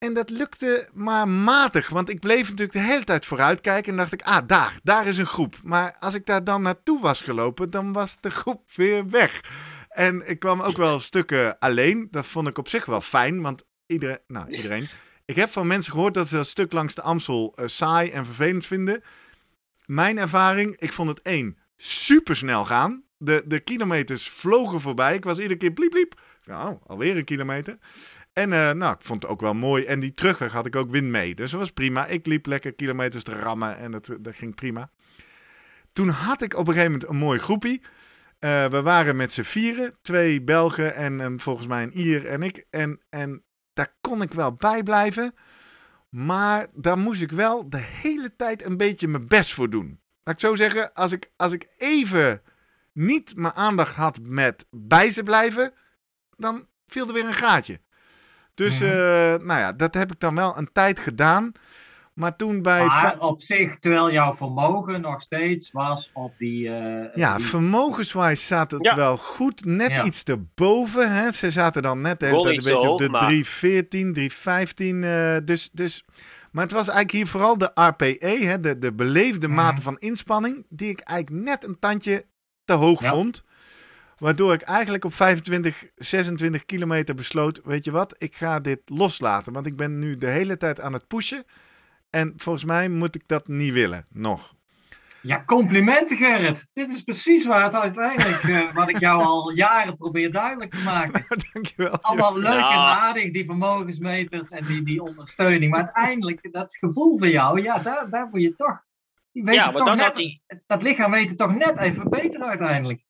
En dat lukte maar matig, want ik bleef natuurlijk de hele tijd vooruitkijken. en dacht ik, ah, daar, daar is een groep. Maar als ik daar dan naartoe was gelopen, dan was de groep weer weg. En ik kwam ook wel stukken alleen. Dat vond ik op zich wel fijn, want iedereen, nou iedereen. Ik heb van mensen gehoord dat ze dat stuk langs de Amstel eh, saai en vervelend vinden. Mijn ervaring, ik vond het één, supersnel gaan. De, de kilometers vlogen voorbij. Ik was iedere keer bliep bliep. Nou, alweer een kilometer. En eh, nou, ik vond het ook wel mooi. En die terugweg had ik ook wind mee. Dus dat was prima. Ik liep lekker kilometers te rammen en dat, dat ging prima. Toen had ik op een gegeven moment een mooi groepie. Eh, we waren met z'n vieren. Twee Belgen en ehm, volgens mij een Ier en ik. En, en daar kon ik wel bij blijven. Maar daar moest ik wel de hele tijd een beetje mijn best voor doen. Laat ik zo zeggen, als ik, als ik even niet mijn aandacht had met bij ze blijven, dan viel er weer een gaatje. Dus mhm. eh, nou ja, dat heb ik dan wel een tijd gedaan. Maar toen bij. Maar op zich, terwijl jouw vermogen nog steeds was op die. Eh, ja, die... vermogenswijs zat het wel goed. Net ja. iets erboven. Hè. Ze zaten dan net even een beetje op de maar... 314, 315. Uh, dus, dus. Maar het was eigenlijk hier vooral de RPE, hè, de, de beleefde mhm. mate van inspanning, die ik eigenlijk net een tandje te hoog vond. Waardoor ik eigenlijk op 25, 26 kilometer besloot: weet je wat, ik ga dit loslaten. Want ik ben nu de hele tijd aan het pushen. En volgens mij moet ik dat niet willen, nog. Ja, complimenten Gerrit. Dit is precies waar het uiteindelijk, eh, wat ik jou al jaren probeer duidelijk te maken. Dankjewel. Allemaal joh. leuk en aardig, die vermogensmeters en die, die ondersteuning. Maar uiteindelijk, dat gevoel van jou, ja, daar, daar moet je toch... Weet je toch net, Dat lichaam weet het toch net even beter uiteindelijk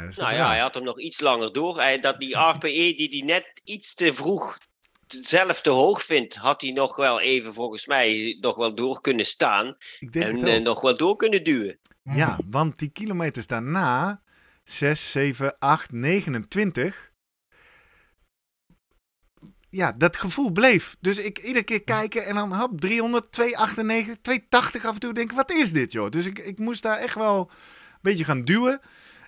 nou ja, hij had hem nog iets langer door. dat die RPE die hij net iets te vroeg zelf te hoog vindt, had hij nog wel even volgens mij nog wel door kunnen staan. en eh, nog wel door kunnen duwen. Ja, want die kilometers daarna, 6, 7, 8, 29. Ja, dat gevoel bleef. Dus ik iedere keer kijken en dan hap 300, 298, 280 af en toe denken, wat is dit joh? Dus ik, ik moest daar echt wel een beetje gaan duwen.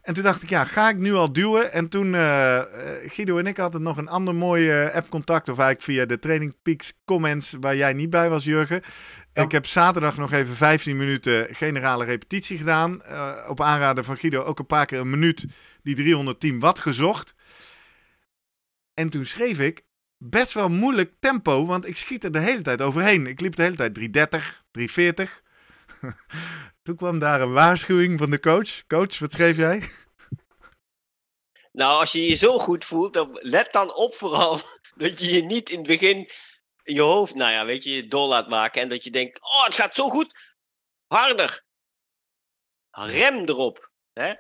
En toen dacht ik, ja, ga ik nu al duwen? En toen, uh, Guido en ik hadden nog een ander mooie eh, app-contact. Of eigenlijk via de Training Peaks comments, waar jij niet bij was, Jurgen. Ik heb zaterdag nog even 15 minuten generale repetitie gedaan. op aanraden van Guido ook een paar keer een minuut die 310 watt gezocht. En toen schreef ik, best wel moeilijk tempo, want ik schiet er de hele tijd overheen. Ik liep de hele tijd 330, 340. Toen kwam daar een waarschuwing van de coach. Coach, wat schreef jij? Nou, als je je zo goed voelt, dan let dan op vooral dat je je niet in het begin je hoofd, nou ja, weet je, dol laat maken. En dat je denkt, oh, het gaat zo goed. Harder. Rem erop. Hè?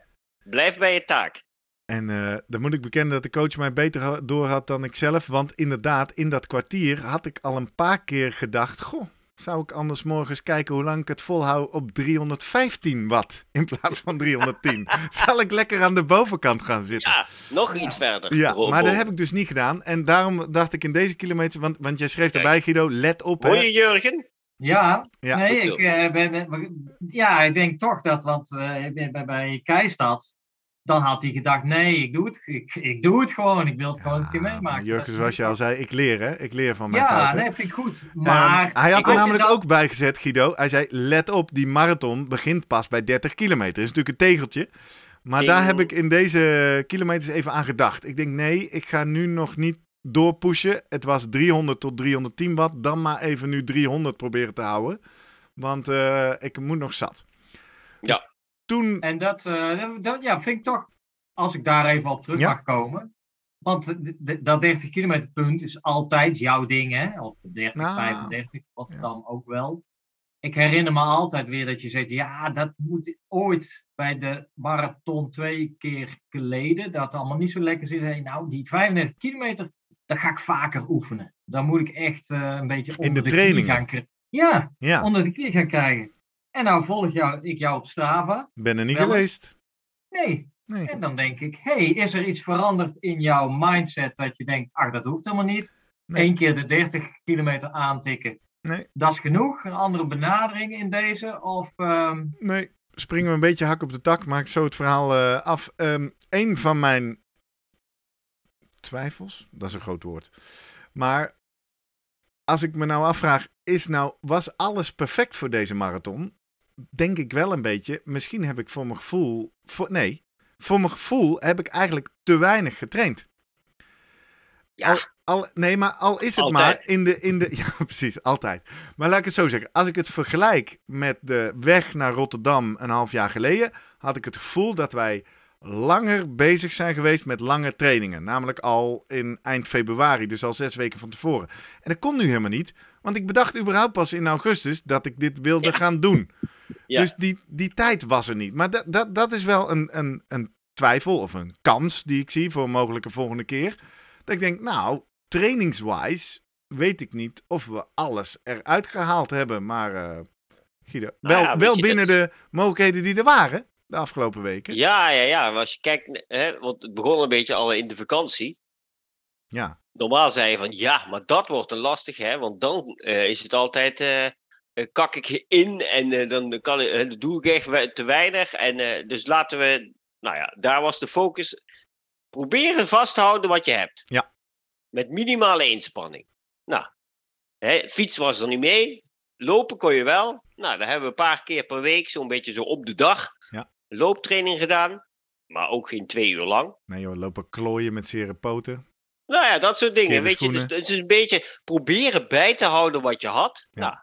Blijf bij je taak. En eh, dan moet ik bekennen dat de coach mij beter door had dan ik zelf. Want inderdaad, in dat kwartier had ik al een paar keer gedacht: Goh, zou ik anders morgen eens kijken hoe lang ik het volhoud op 315 watt in plaats van 310. Zal ik lekker aan de bovenkant gaan zitten? Ja, nog iets verder. Ja, maar dat heb ik dus niet gedaan. En daarom dacht ik in deze kilometer, want, want jij schreef erbij Guido, let op. Hoor je Jurgen? Ja, ja. Nee, ik, eh, ben, ja, ik denk toch dat, want uh, eh, bij, bij Keistad dan had hij gedacht, nee, ik doe het, ik, doe het gewoon. Ik wil het gewoon een keer meemaken. Jurgen, zoals je al zei, ik leer hè. Ik leer van mijn ja, fouten. Ja, nee, vind ik goed. Ehm, maar hij had er namelijk ook bij gezet, Guido. Hij zei, let op, die marathon begint pas bij 30 kilometer. is natuurlijk een tegeltje. Maar daar heb ik in deze kilometers even aan gedacht. Ik denk, nee, ik ga nu nog niet doorpushen. Het was 300 tot 310 watt. Dan maar even nu 300 proberen te houden. Want eh, ik moet nog zat. ja. Dus toen... En eh, dat, ja, vind ik toch, als ik daar even op terug mag komen. Want dat 30 kilometer punt is altijd jouw ding, hè? Of 30, 35, nou, wat dan ook wel. Ik herinner me altijd weer dat je zegt, ja, dat moet ooit bij de marathon twee keer geleden, dat het allemaal niet zo lekker zit. Hey, nou, die 35 kilometer, dat ga ik vaker oefenen. Dan moet ik echt eh, een beetje onder In de, de training gaan Ja, ja, onder de knie gaan krijgen. En nou volg ik jou op Strava. Ben er niet geweest. Nee. En dan denk ik, hey, is er iets veranderd in jouw mindset dat je denkt, ach, dat hoeft helemaal niet. Eén keer de 30 kilometer aantikken. Nee. Dat is genoeg. Een andere benadering in deze? Of, ehm, Nee, springen we een beetje hak op de tak. Maak zo het verhaal eh, af. Um, een van mijn twijfels, dat is een groot woord. Maar als ik me nou afvraag, is nou, was alles perfect voor deze marathon? denk ik wel een beetje, misschien heb ik voor mijn gevoel, voor, nee, voor mijn gevoel heb ik eigenlijk te weinig getraind. Ja. Al, nee, maar al is het maar in de, in de. Ja, precies, altijd. Maar laat ik het zo zeggen. Als ik het vergelijk met de weg naar Rotterdam een half jaar geleden, had ik het gevoel dat wij langer bezig zijn geweest met lange trainingen. Namelijk al in eind februari, dus al zes weken van tevoren. En dat kon nu helemaal niet, want ik bedacht überhaupt pas in augustus dat ik dit wilde gaan doen. Dus die, die tijd was er niet. Maar dat, dat, dat is wel een, een, een twijfel of een kans die ik zie voor een mogelijke volgende keer. Dat ik denk, nou, trainingswise weet ik niet of we alles eruit gehaald hebben. Maar uh, wel, wel binnen de mogelijkheden die er waren de afgelopen weken. Ja, ja, ja. Als je kijkt, hè, want het begon een beetje al in de vakantie. Ja normaal zei je van ja, maar dat wordt een lastig, hè? want dan eh, is het altijd uh, kak ik je in en dan kan, doe ik echt te weinig. En, dus laten we, nou ja, daar was de focus. Proberen vast te houden wat je hebt. Ja. Met minimale inspanning. Nou, hè, fiets was er niet mee. Lopen kon je wel. Nou, dan hebben we een paar keer per week, zo'n beetje zo op de dag, ja. looptraining gedaan. Maar ook geen twee uur lang. Nee joh, lopen klooien met zere poten. Nou ja, dat soort dingen. Weet je, dus, het is een beetje proberen bij te houden wat je had. Ja. Nou,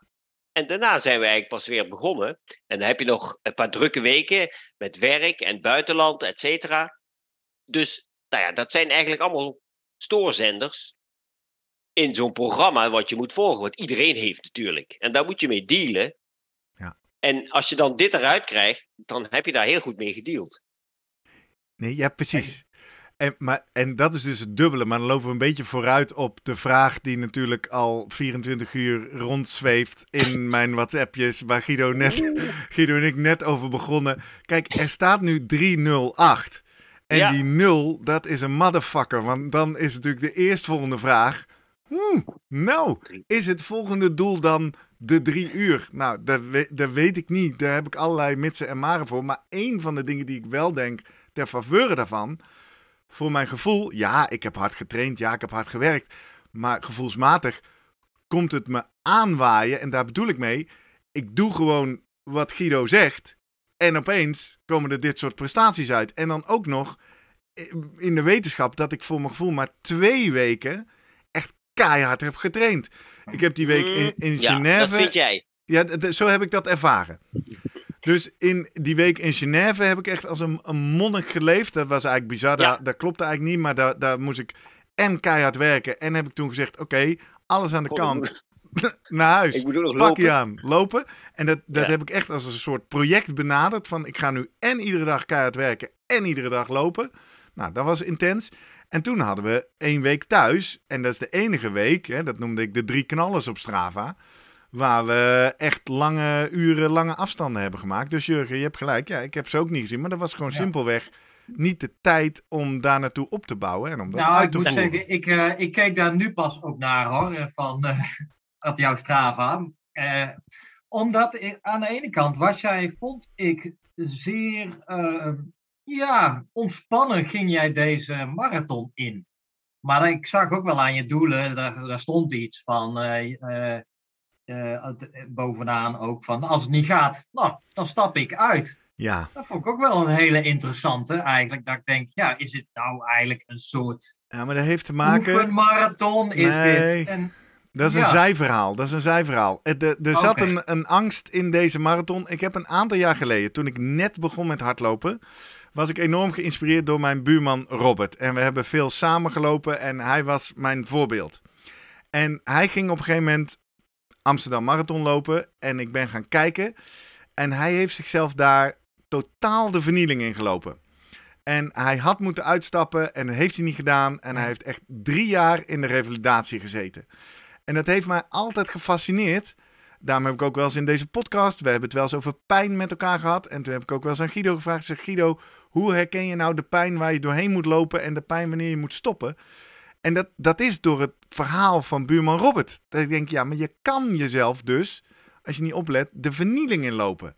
en daarna zijn we eigenlijk pas weer begonnen. En dan heb je nog een paar drukke weken met werk en buitenland, et cetera. Dus nou ja, dat zijn eigenlijk allemaal stoorzenders in zo'n programma wat je moet volgen. Wat iedereen heeft natuurlijk. En daar moet je mee dealen. Ja. En als je dan dit eruit krijgt, dan heb je daar heel goed mee gedeeld. Nee, ja, precies. En, maar, en dat is dus het dubbele. Maar dan lopen we een beetje vooruit op de vraag die natuurlijk al 24 uur rondzweeft in mijn WhatsAppjes. Waar Guido, net, Guido en ik net over begonnen. Kijk, er staat nu 308. En die 0, dat is een motherfucker. Want dan is natuurlijk de eerstvolgende vraag. Hmm, nou, is het volgende doel dan de drie uur? Nou, dat, dat weet ik niet. Daar heb ik allerlei mitsen en maren voor. Maar één van de dingen die ik wel denk ter faveur daarvan voor mijn gevoel, ja, ik heb hard getraind, ja, ik heb hard gewerkt. Maar gevoelsmatig komt het me aanwaaien. En daar bedoel ik mee, ik doe gewoon wat Guido zegt. En opeens komen er dit soort prestaties uit. En dan ook nog eh, in de wetenschap dat ik voor mijn gevoel maar twee weken echt keihard heb getraind. Ik heb die week in, in Genève. Ja, dat vind jij. Ja, zo heb ik dat ervaren. Dus in die week in Genève heb ik echt als een, monnik geleefd. Dat was eigenlijk bizar. Dat, klopt klopte eigenlijk niet, maar daar, daar moest ik en keihard werken. En heb ik toen gezegd, oké, alles aan de kant. naar huis. Ik Pak je aan. Lopen. En dat, dat heb ik echt als een soort project benaderd. Van ik ga nu en iedere dag keihard werken en iedere dag lopen. Nou, dat was intens. En toen hadden we één week thuis. En dat is de enige week, hè, dat noemde ik de drie knallers op Strava. Waar we echt lange uren, lange afstanden hebben gemaakt. Dus Jurgen, je hebt gelijk. Ja, ik heb ze ook niet gezien. Maar dat was gewoon simpelweg niet de tijd om daar naartoe op te bouwen. En om dat nou, uit te ik moet zeggen, ik, uh, ik kijk daar nu pas ook naar hoor. Eh, van, uh, op jouw Strava. omdat aan de ene kant was jij, vond ik, zeer ja, ontspannen ging jij deze marathon in. Maar ik zag ook wel aan je doelen, daar, daar stond iets van uh, bovenaan ook van als het niet gaat, nou, dan stap ik uit. Ja. Dat vond ik ook wel een hele interessante eigenlijk. Dat ik denk, ja, is het nou eigenlijk een soort. Ja, maar dat heeft te maken. Een marathon is dit. En, dat is een zijverhaal. Dat is een zijverhaal. Er, er zat een, een angst in deze marathon. Ik heb een aantal jaar geleden, toen ik net begon met hardlopen, was ik enorm geïnspireerd door mijn buurman Robert. En we hebben veel samengelopen en hij was mijn voorbeeld. En hij ging op een gegeven moment Amsterdam Marathon lopen en ik ben gaan kijken. En hij heeft zichzelf daar totaal de vernieling in gelopen. En hij had moeten uitstappen en dat heeft hij niet gedaan. En hij heeft echt drie jaar in de revalidatie gezeten. En dat heeft mij altijd gefascineerd. Daarom heb ik ook wel eens in deze podcast, we hebben het wel eens over pijn met elkaar gehad. En toen heb ik ook wel eens aan Guido gevraagd. zeg, Guido, hoe herken je nou de pijn waar je doorheen moet lopen en de pijn wanneer je moet stoppen? En dat, dat is door het verhaal van buurman Robert. Dat ik denk, ja, maar je kan jezelf dus, als je niet oplet, de vernieling inlopen.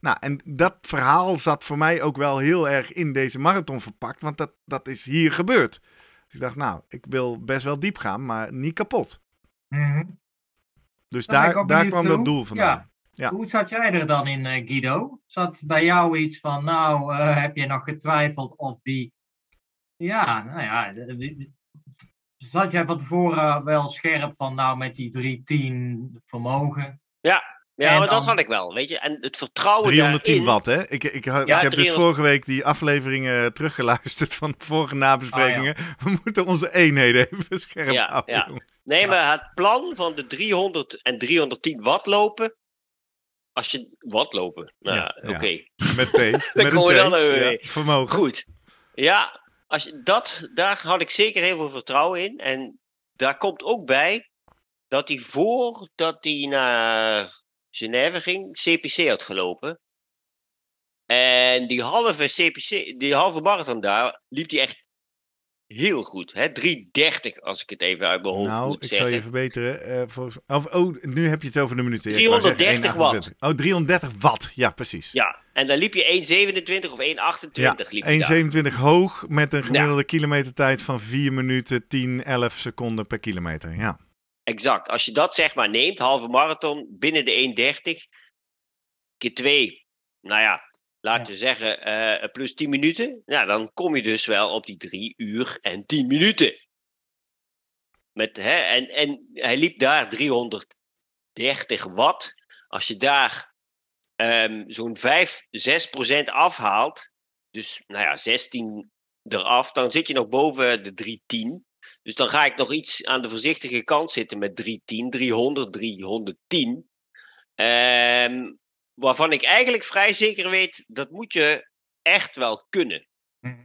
Nou, en dat verhaal zat voor mij ook wel heel erg in deze marathon verpakt, want dat, dat is hier gebeurd. Dus ik dacht, nou, ik wil best wel diep gaan, maar niet kapot. Mhm. Dus daar, daar kwam dat doel vandaan. Hoe zat jij er dan in, eh, Guido? Zat bij jou iets van, nou, eh, heb je nog getwijfeld of die. Ja, nou ja, zat jij van tevoren wel scherp van, nou, met die 310 vermogen? Ja, ja, maar dat had ik wel, weet je. En het vertrouwen 310 watt, hè? Ik, ik, ik heb dus vorige week die afleveringen eh, teruggeluisterd van de vorige nabesprekingen. Oh, We moeten onze eenheden even scherp ja, houden. Nee, maar het plan van de 300 en 310 watt lopen... Als je watt lopen, nou, oké. Met T. dan met een T. Dan, Vermogen. Goed. Ja, als dat, daar had ik zeker heel veel vertrouwen in. En daar komt ook bij dat hij voordat hij naar Genève ging, CPC had gelopen. En die halve, CPC, die halve marathon daar liep hij echt heel goed. Hè? 330 als ik het even uit mijn nou, moet zeggen. Nou, ik zal je verbeteren. Eh, volgens... of, oh, nu heb je het over de minuten. 330 watt. Oh, 330 watt. Ja, precies. Ja, en dan liep je 1,27 of 1,28 ja, 1,27 hoog met een gemiddelde kilometertijd van 4 minuten 10, 11 seconden per kilometer. Ja. Exact. Als je dat zeg maar neemt, halve marathon binnen de 1,30 keer 2, nou ja, Laat je zeggen, uh, plus 10 minuten. Nou, dan kom je dus wel op die 3 uur en 10 minuten. Met, hè, en, en hij liep daar 330 watt. Als je daar um, zo'n 5, 6 procent afhaalt, dus nou ja, 16 eraf, dan zit je nog boven de 310. Dus dan ga ik nog iets aan de voorzichtige kant zitten met 310, 300, 310. Um, waarvan ik eigenlijk vrij zeker weet, dat moet je echt wel kunnen. Mhm.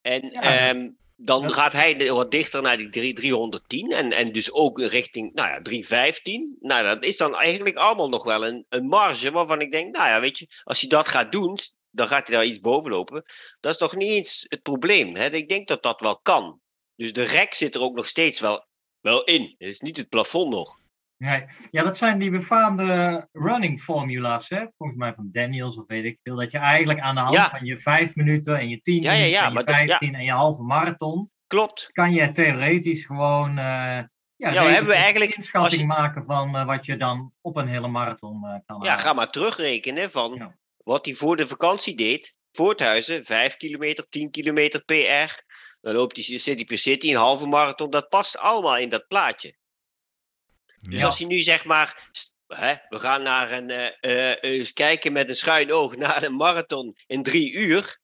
En ehm, dan gaat hij wat dichter naar die 3, 310 en, en dus ook richting nou ja, 315. Nou, dat is dan eigenlijk allemaal nog wel een, een marge waarvan ik denk, nou ja, weet je, als je dat gaat doen, dan gaat hij daar iets boven lopen. Dat is toch niet eens het probleem. Hè? Ik denk dat dat wel kan. Dus de rek zit er ook nog steeds wel, wel in. Het is niet het plafond nog. Nee. Ja, dat zijn die befaamde running formula's, hè? volgens mij van Daniels of weet ik veel. Dat je eigenlijk aan de hand van je vijf minuten en je tien minuten en je vijftien en je halve marathon... Klopt. Kan je theoretisch gewoon uh, ja, hebben we dus eigenlijk, inschatting maken van eh, wat je dan op een hele marathon uh, kan Ja, ga maar terugrekenen van wat hij voor de vakantie deed. Voorthuizen, vijf kilometer, 10 kilometer PR. Dan loopt hij city per city, een halve marathon. Dat past allemaal in dat plaatje. Dus als je nu zeg maar Hè? we gaan naar een, eh, eh, eens kijken met een schuin oog naar een marathon in drie uur.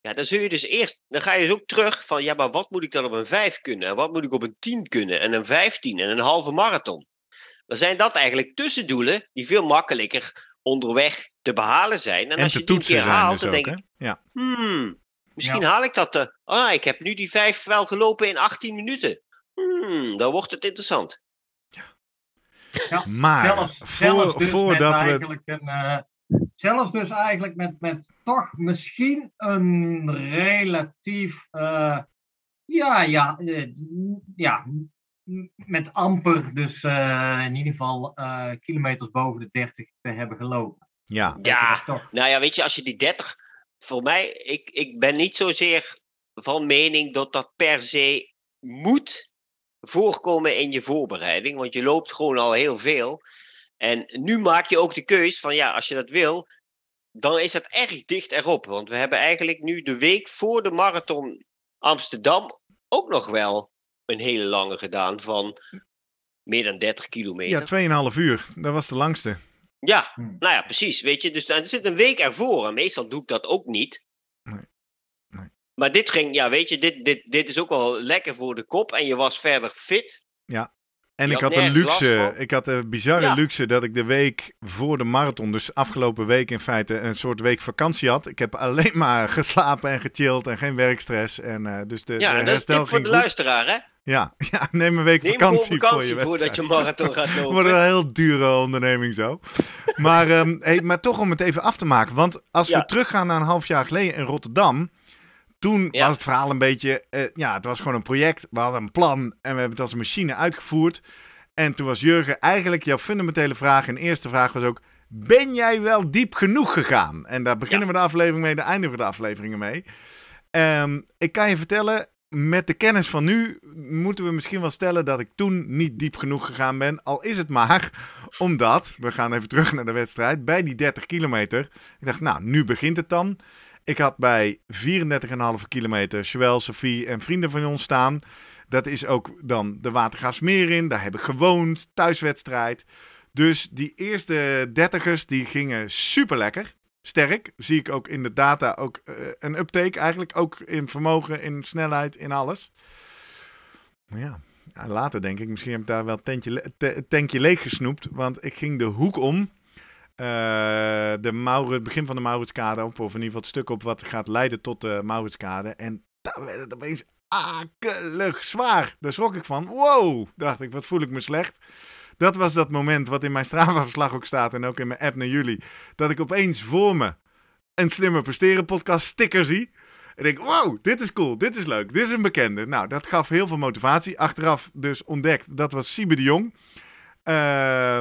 Ja, dan zul je dus eerst, dan ga je dus ook terug van, ja, maar wat moet ik dan op een vijf kunnen? En wat moet ik op een tien kunnen? En een vijftien en een halve marathon? Dan zijn dat eigenlijk tussendoelen die veel makkelijker onderweg te behalen zijn. En, als je die keer haalt, dus dan denk ik, ja. hmm, misschien haal ik dat. Eh, ah, ik heb nu die vijf wel gelopen in 18 minuten. Hmm, dan wordt het interessant. Ja, maar zelfs, dus voordat we. Een, eh, zelfs dus eigenlijk met, met toch misschien een relatief. Eh, ja, ja, eh, ja. Met amper, dus in ieder geval kilometers boven de 30 te hebben gelopen. Ja, ja. nou ja, weet je, als je die 30. Voor mij, ik, ik ben niet zozeer van mening dat dat per se moet voorkomen in je voorbereiding. Want je loopt gewoon al heel veel. En nu maak je ook de keus van ja, als je dat wil, dan is dat erg dicht erop. Want we hebben eigenlijk nu de week voor de marathon Amsterdam ook nog wel een hele lange gedaan van meer dan 30 kilometer. Ja, 2,5 uur. Dat was de langste. Ja, hmm. nou ja, precies. Weet je, dus er zit een week ervoor. En meestal doe ik dat ook niet. Maar dit ging, ja, weet je, dit, dit, dit is ook wel lekker voor de kop. En je was verder fit. Ja. En ik had, een luxe, ik had een bizarre luxe dat ik de week voor de marathon, dus afgelopen week in feite, een soort week vakantie had. Ik heb alleen maar geslapen en gechilled en geen werkstress. En, eh, dus de, ja, dat is tip voor de luisteraar, hè? Ja, ja, neem een week vakantie, voor, vakantie voor je voordat je marathon gaat lopen. Wordt een heel dure onderneming zo. maar, ehm, hey, maar toch om het even af te maken. Want als we teruggaan naar een half jaar geleden in Rotterdam toen was het verhaal een beetje, eh, ja, het was gewoon een project. We hadden een plan en we hebben het als een machine uitgevoerd. En toen was Jurgen eigenlijk jouw fundamentele vraag. En eerste vraag was ook: Ben jij wel diep genoeg gegaan? En daar beginnen we de aflevering mee, daar eindigen we de afleveringen mee. Ehm, ik kan je vertellen, met de kennis van nu moeten we misschien wel stellen dat ik toen niet diep genoeg gegaan ben. Al is het maar omdat, we gaan even terug naar de wedstrijd, bij die 30 kilometer. Ik dacht, nou, nu begint het dan. Ik had bij 34,5 kilometer Joël, Sophie en vrienden van ons staan. Dat is ook dan de Watergaasmeer in. Daar heb ik gewoond, thuiswedstrijd. Dus die eerste dertigers die gingen super lekker. Sterk, zie ik ook in de data ook eh, een uptake eigenlijk. Ook in vermogen, in snelheid, in alles. Maar ja, later denk ik, misschien heb ik daar wel het tankje leeg gesnoept. Want ik ging de hoek om eh, de Maurits, het begin van de Mauritskade op, of in ieder geval het stuk op wat gaat leiden tot de Mauritskade. En daar werd het opeens akelig zwaar. Daar schrok ik van. Wow, dacht ik, wat voel ik me slecht. Dat was dat moment wat in mijn Strava-verslag ook staat en ook in mijn app naar jullie. Dat ik opeens voor me een slimme presteren podcast sticker zie. En denk, wow, dit is cool, dit is leuk, dit is een bekende. Nou, dat gaf heel veel motivatie. Achteraf dus ontdekt, dat was Siebe de Jong. Uh,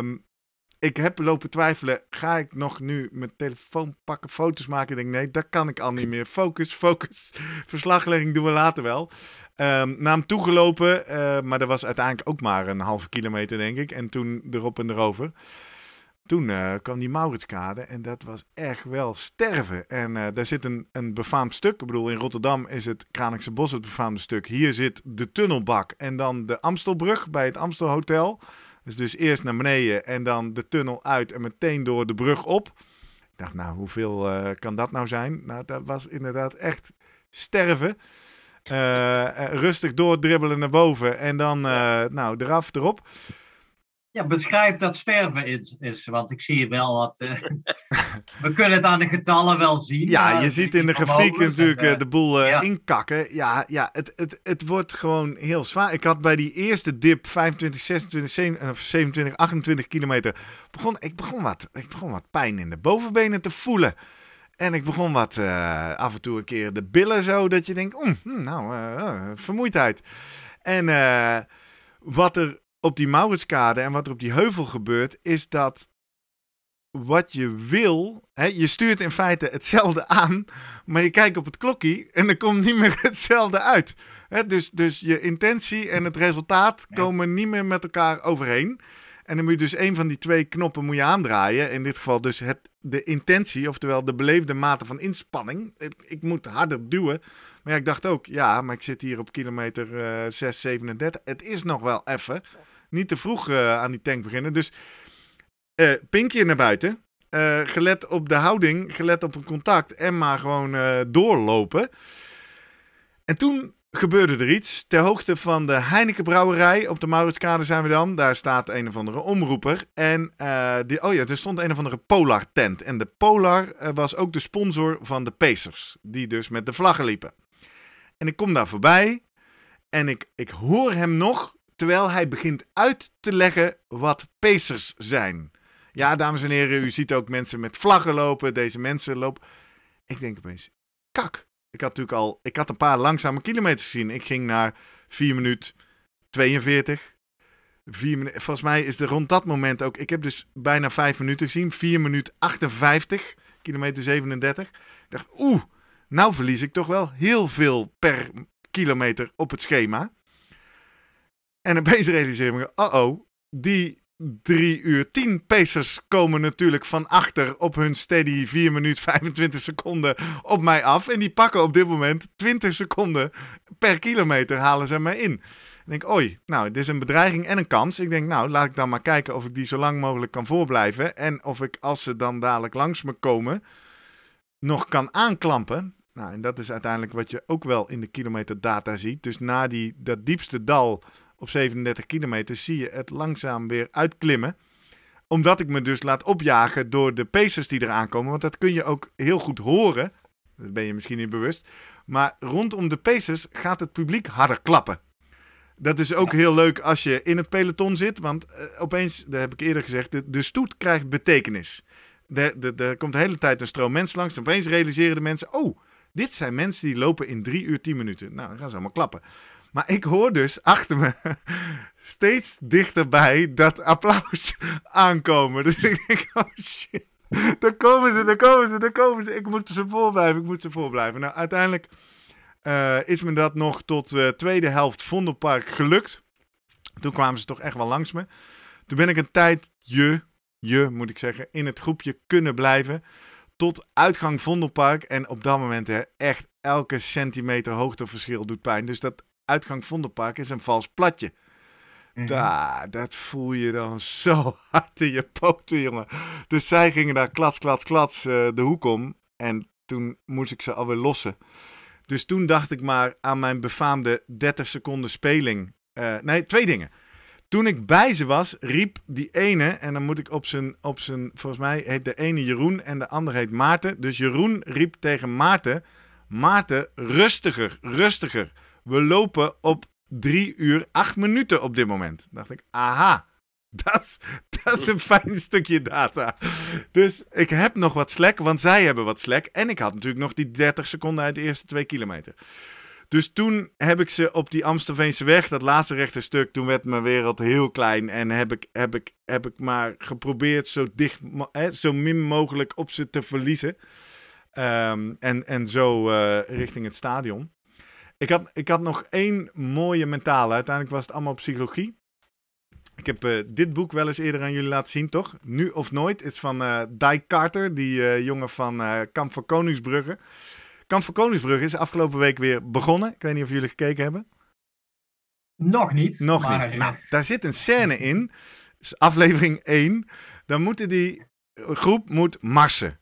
ik heb lopen twijfelen. Ga ik nog nu mijn telefoon pakken, foto's maken? Ik denk, nee, dat kan ik al niet meer. Focus, focus. Verslaglegging doen we later wel. Um, naar hem toegelopen, uh, eh, maar dat was uiteindelijk ook maar een halve kilometer, denk ik. En toen erop en erover. Toen eh, kwam die Mauritskade en dat was echt wel sterven. En eh, daar zit een, een befaamd stuk. Ik bedoel, in Rotterdam is het Kranikse Bos het befaamde stuk. Hier zit de tunnelbak en dan de Amstelbrug bij het Amstelhotel. Dus, dus eerst naar beneden en dan de tunnel uit en meteen door de brug op. Ik dacht, nou, hoeveel eh, kan dat nou zijn? Nou, dat was inderdaad echt sterven. Uh, rustig doordribbelen naar boven en dan nou, eraf, erop. Ja, beschrijf dat sterven is, want ik zie wel wat. Eh, we kunnen het aan de getallen wel zien. Ja, je ziet in de grafiek natuurlijk eh, eh, de boel inkakken. Ja, ja het, het, het wordt gewoon heel zwaar. Ik had bij die eerste dip 25, 26, 27, 27 28 kilometer. Begon, ik, begon wat, ik begon wat pijn in de bovenbenen te voelen. En ik begon wat af en toe een keer de billen zo. Dat je denkt, mm, hmm, nou, vermoeidheid. En wat er op die Mauritskade en wat er op die heuvel gebeurt, is dat wat je wil. Hè, je stuurt in feite hetzelfde aan, maar je kijkt op het klokje en er komt niet meer hetzelfde uit. Hè, dus, dus je intentie en het resultaat komen niet meer met elkaar overeen. En dan moet je dus een van die twee knoppen moet je aandraaien. In dit geval dus het, de intentie, oftewel de beleefde mate van inspanning. Ik, moet harder duwen. Maar ja, ik dacht ook, ja, maar ik zit hier op kilometer uh, 6, 37. Het is nog wel even niet te vroeg eh, aan die tank beginnen. Dus eh, pinkje naar buiten. Eh, gelet op de houding, gelet op een contact en maar gewoon doorlopen. En toen gebeurde er iets. Ter hoogte van de Heinekenbrouwerij op de Mauritskade zijn we dan. Daar staat een of andere omroeper. En uh, die, oh ja, er stond een of andere Polar tent. En de Polar was ook de sponsor van de Pacers. Die dus met de vlaggen liepen. En ik kom daar voorbij. En ik, ik hoor hem nog terwijl hij begint uit te leggen wat pacers zijn. Ja, dames en heren, u ziet ook mensen met vlaggen lopen. Deze mensen lopen. Ik denk opeens, kak. Ik had natuurlijk al, ik had een paar langzame kilometers gezien. Ik ging naar 4 minuut 42. 4 minuten, volgens mij is er rond dat moment ook. Ik heb dus bijna 5 minuten gezien. 4 minuut 58, kilometer 37. Ik dacht, oeh, nou verlies ik toch wel heel veel per kilometer op het schema. En opeens realiseer ik me, uh-oh, die 3 uur 10 Pacers komen natuurlijk van achter op hun steady 4 minuut 25 seconden op mij af. En die pakken op dit moment 20 seconden per kilometer halen ze mij in. Ik denk, oei, nou, dit is een bedreiging en een kans. Ik denk, nou, laat ik dan maar kijken of ik die zo lang mogelijk kan voorblijven. En of ik, als ze dan dadelijk langs me komen, nog kan aanklampen. Nou, en dat is uiteindelijk wat je ook wel in de kilometerdata ziet. Dus na die, dat diepste dal op 37 kilometer zie je het langzaam weer uitklimmen. Omdat ik me dus laat opjagen door de pacers die eraan komen. Want dat kun je ook heel goed horen. Dat ben je misschien niet bewust. Maar rondom de pacers gaat het publiek harder klappen. Dat is ook heel leuk als je in het peloton zit. Want eh, opeens, dat heb ik eerder gezegd, de, stoet krijgt betekenis. Er komt de hele tijd een stroom mensen langs. En opeens realiseren de mensen: oh, dit zijn mensen die lopen in 3 uur 10 minuten. Nou, dan gaan ze allemaal klappen. Maar ik hoor dus achter me steeds dichterbij dat applaus aankomen. Dus ik denk, oh shit. Daar komen ze, daar komen ze, daar komen ze. Ik moet ze voorblijven, ik moet ze voorblijven. Nou, uiteindelijk eh, is me dat nog tot de eh, tweede helft Vondelpark gelukt. Toen kwamen ze toch echt wel langs me. Toen ben ik een tijdje, je moet ik zeggen, in het groepje kunnen blijven. Tot uitgang Vondelpark. En op dat moment hè, echt elke centimeter hoogteverschil doet pijn. Dus dat uitgang Vondelpark is een vals platje. Mm da, dat voel je dan zo hard in je poten, jongen. Dus zij gingen daar klats, klats, klats eh, de hoek om. En toen moest ik ze alweer lossen. Dus toen dacht ik maar aan mijn befaamde 30 seconden speling. Eh, nee, twee dingen. Toen ik bij ze was, riep die ene, en dan moet ik op zijn, op zijn, volgens mij heet de ene Jeroen en de ander heet Maarten. Dus Jeroen riep tegen Maarten, Maarten, rustiger, rustiger. We lopen op 3 uur 8 minuten op dit moment. Dan dacht ik, aha, dat is, een fijn stukje data. Dus ik heb nog wat slek, want zij hebben wat slek En ik had natuurlijk nog die 30 seconden uit de eerste 2 kilometer. Dus toen heb ik ze op die Amstelveense weg, dat laatste rechte stuk, toen werd mijn wereld heel klein. En heb ik, heb ik, heb ik maar geprobeerd zo, dicht, hè, zo min mogelijk op ze te verliezen. Ehm, en, en zo eh, richting het stadion. Ik had, ik had nog één mooie mentale. Uiteindelijk was het allemaal psychologie. Ik heb eh, dit boek wel eens eerder aan jullie laten zien, toch? Nu of Nooit is van uh, eh, Dijk Carter, die eh, jongen van Kamp van Koningsbrugge. Kamp van Koningsbrugge is afgelopen week weer begonnen. Ik weet niet of jullie gekeken hebben. Nog niet. Nog maar... niet. Nou, daar zit een scène in. aflevering 1. Dan moeten die groep moet marsen.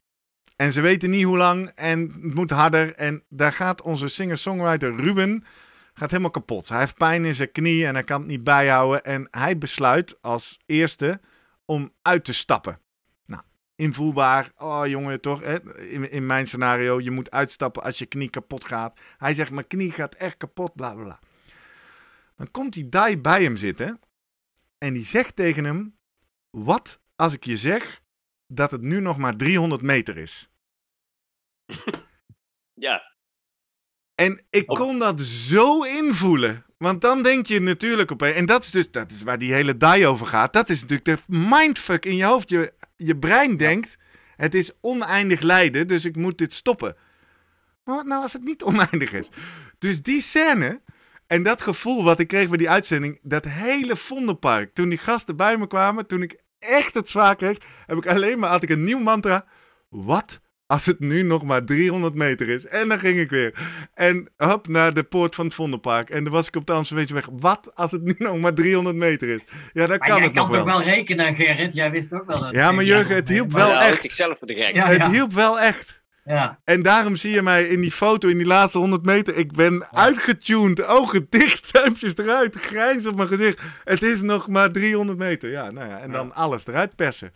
En ze weten niet hoe lang en het moet harder. En daar gaat onze singer-songwriter Ruben gaat helemaal kapot. Hij heeft pijn in zijn knie en hij kan het niet bijhouden. En hij besluit als eerste om uit te stappen. Nou, invoelbaar. Oh jongen, toch? In, in mijn scenario, je moet uitstappen als je knie kapot gaat. Hij zegt, mijn knie gaat echt kapot, bla bla bla. Dan komt die Dai bij hem zitten en die zegt tegen hem: Wat als ik je zeg dat het nu nog maar 300 meter is. Ja. En ik kon dat zo invoelen. Want dan denk je natuurlijk op. En dat is dus dat is waar die hele die over gaat. Dat is natuurlijk de mindfuck in je hoofd. Je, je brein denkt: het is oneindig lijden, dus ik moet dit stoppen. Maar wat nou als het niet oneindig is? Dus die scène. En dat gevoel wat ik kreeg bij die uitzending, dat hele vondenpark toen die gasten bij me kwamen, toen ik echt het zwaar kreeg, heb ik alleen maar, had ik een nieuw mantra. Wat als het nu nog maar 300 meter is? En dan ging ik weer. En hop, naar de poort van het Vondelpark. En dan was ik op de weg. Wat als het nu nog maar 300 meter is? Ja, dat kan, jij het kan nog wel. toch wel rekenen, Gerrit? Jij wist ook wel dat. Ja, maar Jurgen, het hielp wel echt. Ik zelf voor de gek. Het hielp wel echt. Ja. En daarom zie je mij in die foto, in die laatste 100 meter. Ik ben uitgetuned, ogen dicht, duimpjes eruit, grijs op mijn gezicht. Het is nog maar 300 meter. Ja, nou ja, en dan alles eruit persen.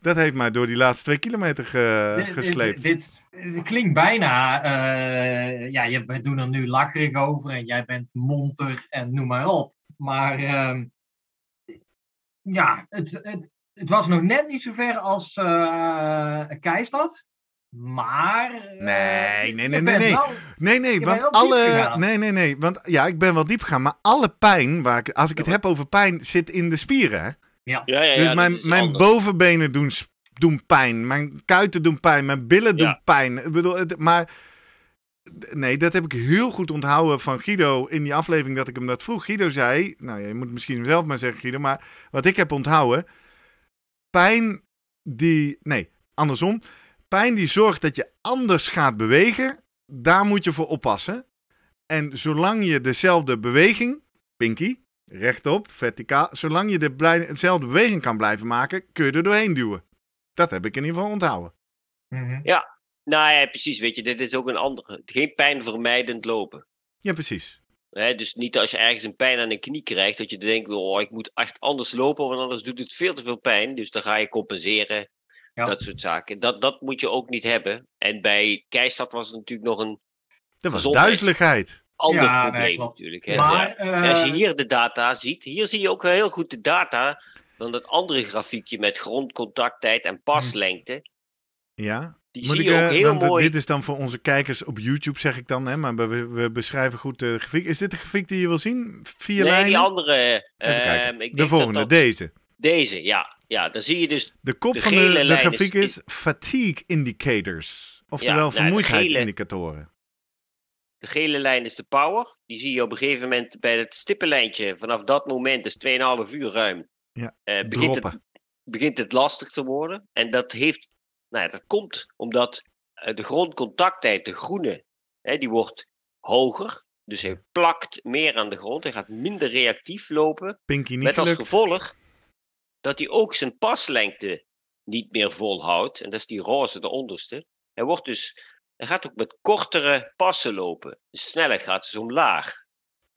Dat heeft mij door die laatste twee kilometer ge dit, gesleept. Dit, dit, klinkt bijna. Uh, ja, je, we doen er nu lacherig over en jij bent monter en noem maar op. Maar ehm, ja, het, het, het, was nog net niet zo ver als uh, Keistad. Maar. Nee, eh, nee, nee, nee. Nee, nee, nee. Want alle. Nee, nee, nee. Want ja, ik ben wel diep gegaan. Maar alle pijn, waar ik, als ik het heb over pijn, zit in de spieren. Ja. ja, ja, ja dus mijn, mijn bovenbenen doen, doen pijn. Mijn kuiten doen pijn. Mijn billen doen pijn. Ik bedoel, maar. Nee, dat heb ik heel goed onthouden van Guido in die aflevering dat ik hem dat vroeg. Guido zei, nou ja, je moet misschien zelf maar zeggen Guido, maar wat ik heb onthouden, pijn die, nee, andersom, Pijn die zorgt dat je anders gaat bewegen, daar moet je voor oppassen. En zolang je dezelfde beweging, pinky, rechtop, verticaal, zolang je de blij, dezelfde beweging kan blijven maken, kun je er doorheen duwen. Dat heb ik in ieder geval onthouden. Mhm. Ja, nou ja, precies. Weet je, dit is ook een andere. Geen pijnvermijdend lopen. Ja, precies. dus niet als je ergens een pijn aan de knie krijgt, dat je denkt, oh, ik moet echt anders lopen, want anders doet het veel te veel pijn. Dus dan ga je compenseren dat soort zaken. Dat, dat moet je ook niet hebben. En bij Keistad was het natuurlijk nog een. Dat was duizeligheid. Ander probleem natuurlijk. Hè? Maar, eh, Als je hier de data ziet, hier zie je ook heel goed de data van dat andere grafiekje met grondcontacttijd en hm. paslengte. Ja. Die Moet zie ik, je ook eh, heel mooi. Dit is dan voor onze kijkers op YouTube, zeg ik dan. Hè, maar we, we beschrijven goed de grafiek. Is dit de grafiek die je wil zien? Vier nee, die andere. Ehm, de volgende, dat deze. Deze, ja. Ja, dan zie je dus. De kop van de, de, grafiek is, fatigue indicators. Oftewel ja, nou, vermoeidheidsindicatoren. de gele lijn is de power. Die zie je op een gegeven moment bij het stippenlijntje. Vanaf dat moment, dus 2,5 uur ruim, ja, eh, begint, het, begint, het, lastig te worden. En dat, heeft, nou ja, dat komt omdat uh, de grondcontacttijd, de groene, hè, die wordt hoger. Dus hij plakt meer aan de grond. Hij gaat minder reactief lopen. Pinky niet met als gevolg dat hij ook zijn paslengte niet meer volhoudt. En dat is die roze, de onderste. Hij, wordt dus, hij gaat ook met kortere passen lopen. De snelheid gaat dus omlaag.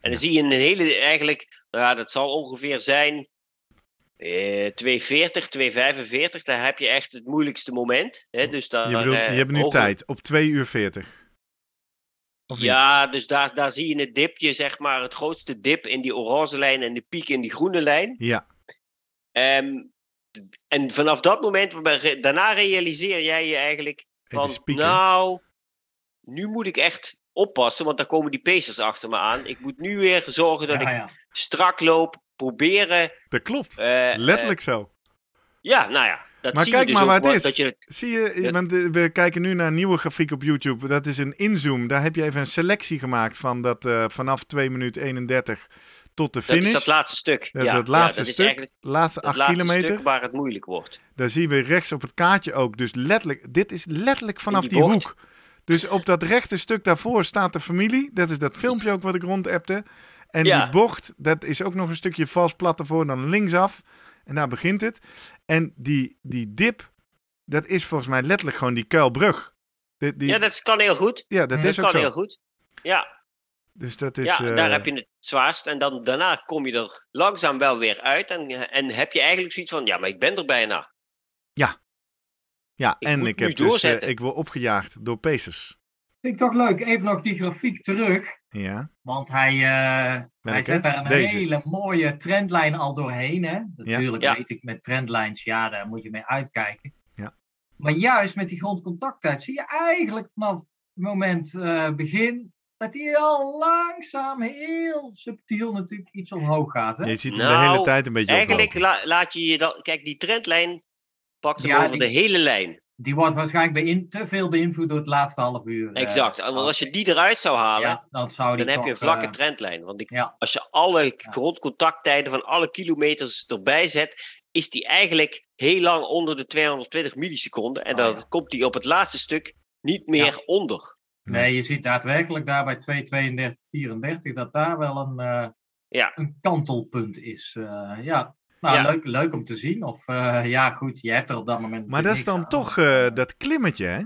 En dan zie je een hele, eigenlijk, nou ja, dat zal ongeveer zijn eh, 240, 245. Daar heb je echt het moeilijkste moment. Hè? Dus daar, je, je eh, hebt nu tijd, op 2 uur 40. Ja, dus daar, daar zie je het dipje, zeg maar, het grootste dip in die oranje lijn en de piek in die groene lijn. Ja. Ehm, en vanaf dat moment, daarna realiseer jij je eigenlijk van, nou, nu moet ik echt oppassen, want daar komen die pacers achter me aan. Ik moet nu weer zorgen dat ik strak loop, proberen. Dat klopt, eh, eh, letterlijk zo. Ja, nou ja. Dat maar zie kijk je dus maar waar het is. Je... Zie je, want eh, we kijken nu naar een nieuwe grafiek op YouTube. Dat is een inzoom. Daar heb je even een selectie gemaakt van dat vanaf 2 minuten 31 tot de finish. Dat is dat laatste stuk. Dat is het laatste stuk. laatste acht kilometer. Stuk waar het moeilijk wordt. Daar zien we rechts op het kaartje ook. Dus letterlijk, dit is letterlijk vanaf die, hoek. Dus op dat rechte stuk daarvoor staat de familie. Dat is dat filmpje ook wat ik rondapte. En ja. die bocht, dat is ook nog een stukje vast plat ervoor, dan linksaf. En daar begint het. En die, die dip, dat is volgens mij letterlijk gewoon die kuilbrug. Die, die... Ja, dat kan heel goed. Ja, dat, is ook kan heel goed. Ja. Dus dat is. Ja, daar eh, heb je het zwaarst. En dan, daarna kom je er langzaam wel weer uit. En, en heb je eigenlijk zoiets van: ja, maar ik ben er bijna. Ja. Ja, en ik heb dus, eh, ik word opgejaagd door Pacers. Vind ik toch leuk. Even nog die grafiek terug. Ja. Want hij, uh, hij zet daar een hele mooie trendlijn al doorheen. Hè? Natuurlijk weet ik met trendlines, ja, daar moet je mee uitkijken. Ja. Maar juist met die grondcontacttijd zie je eigenlijk vanaf het moment eh, begin dat die al langzaam, heel subtiel natuurlijk iets omhoog gaat. Hè? Je ziet hem de nou, hele tijd een beetje Eigenlijk laat je je dan... Kijk, die trendlijn pakt hem over de hele lijn. Die wordt waarschijnlijk te veel beïnvloed door het laatste half uur. Eh, exact, want als je die eruit zou halen, dan, zou die dan heb je een vlakke eh, trendlijn. Want als je alle grondcontacttijden van alle kilometers erbij zet, is die eigenlijk heel lang onder de 220 milliseconden. En oh, dan komt die op het laatste stuk niet meer onder. Nee, je ziet daadwerkelijk daar bij 232, 34 dat daar wel een, eh, ja. een kantelpunt is. Eh, ja. Nou, Leuk, leuk om te zien. Of eh, ja, goed, je hebt er op dat moment. Maar dat is dan toch dat klimmetje, hè?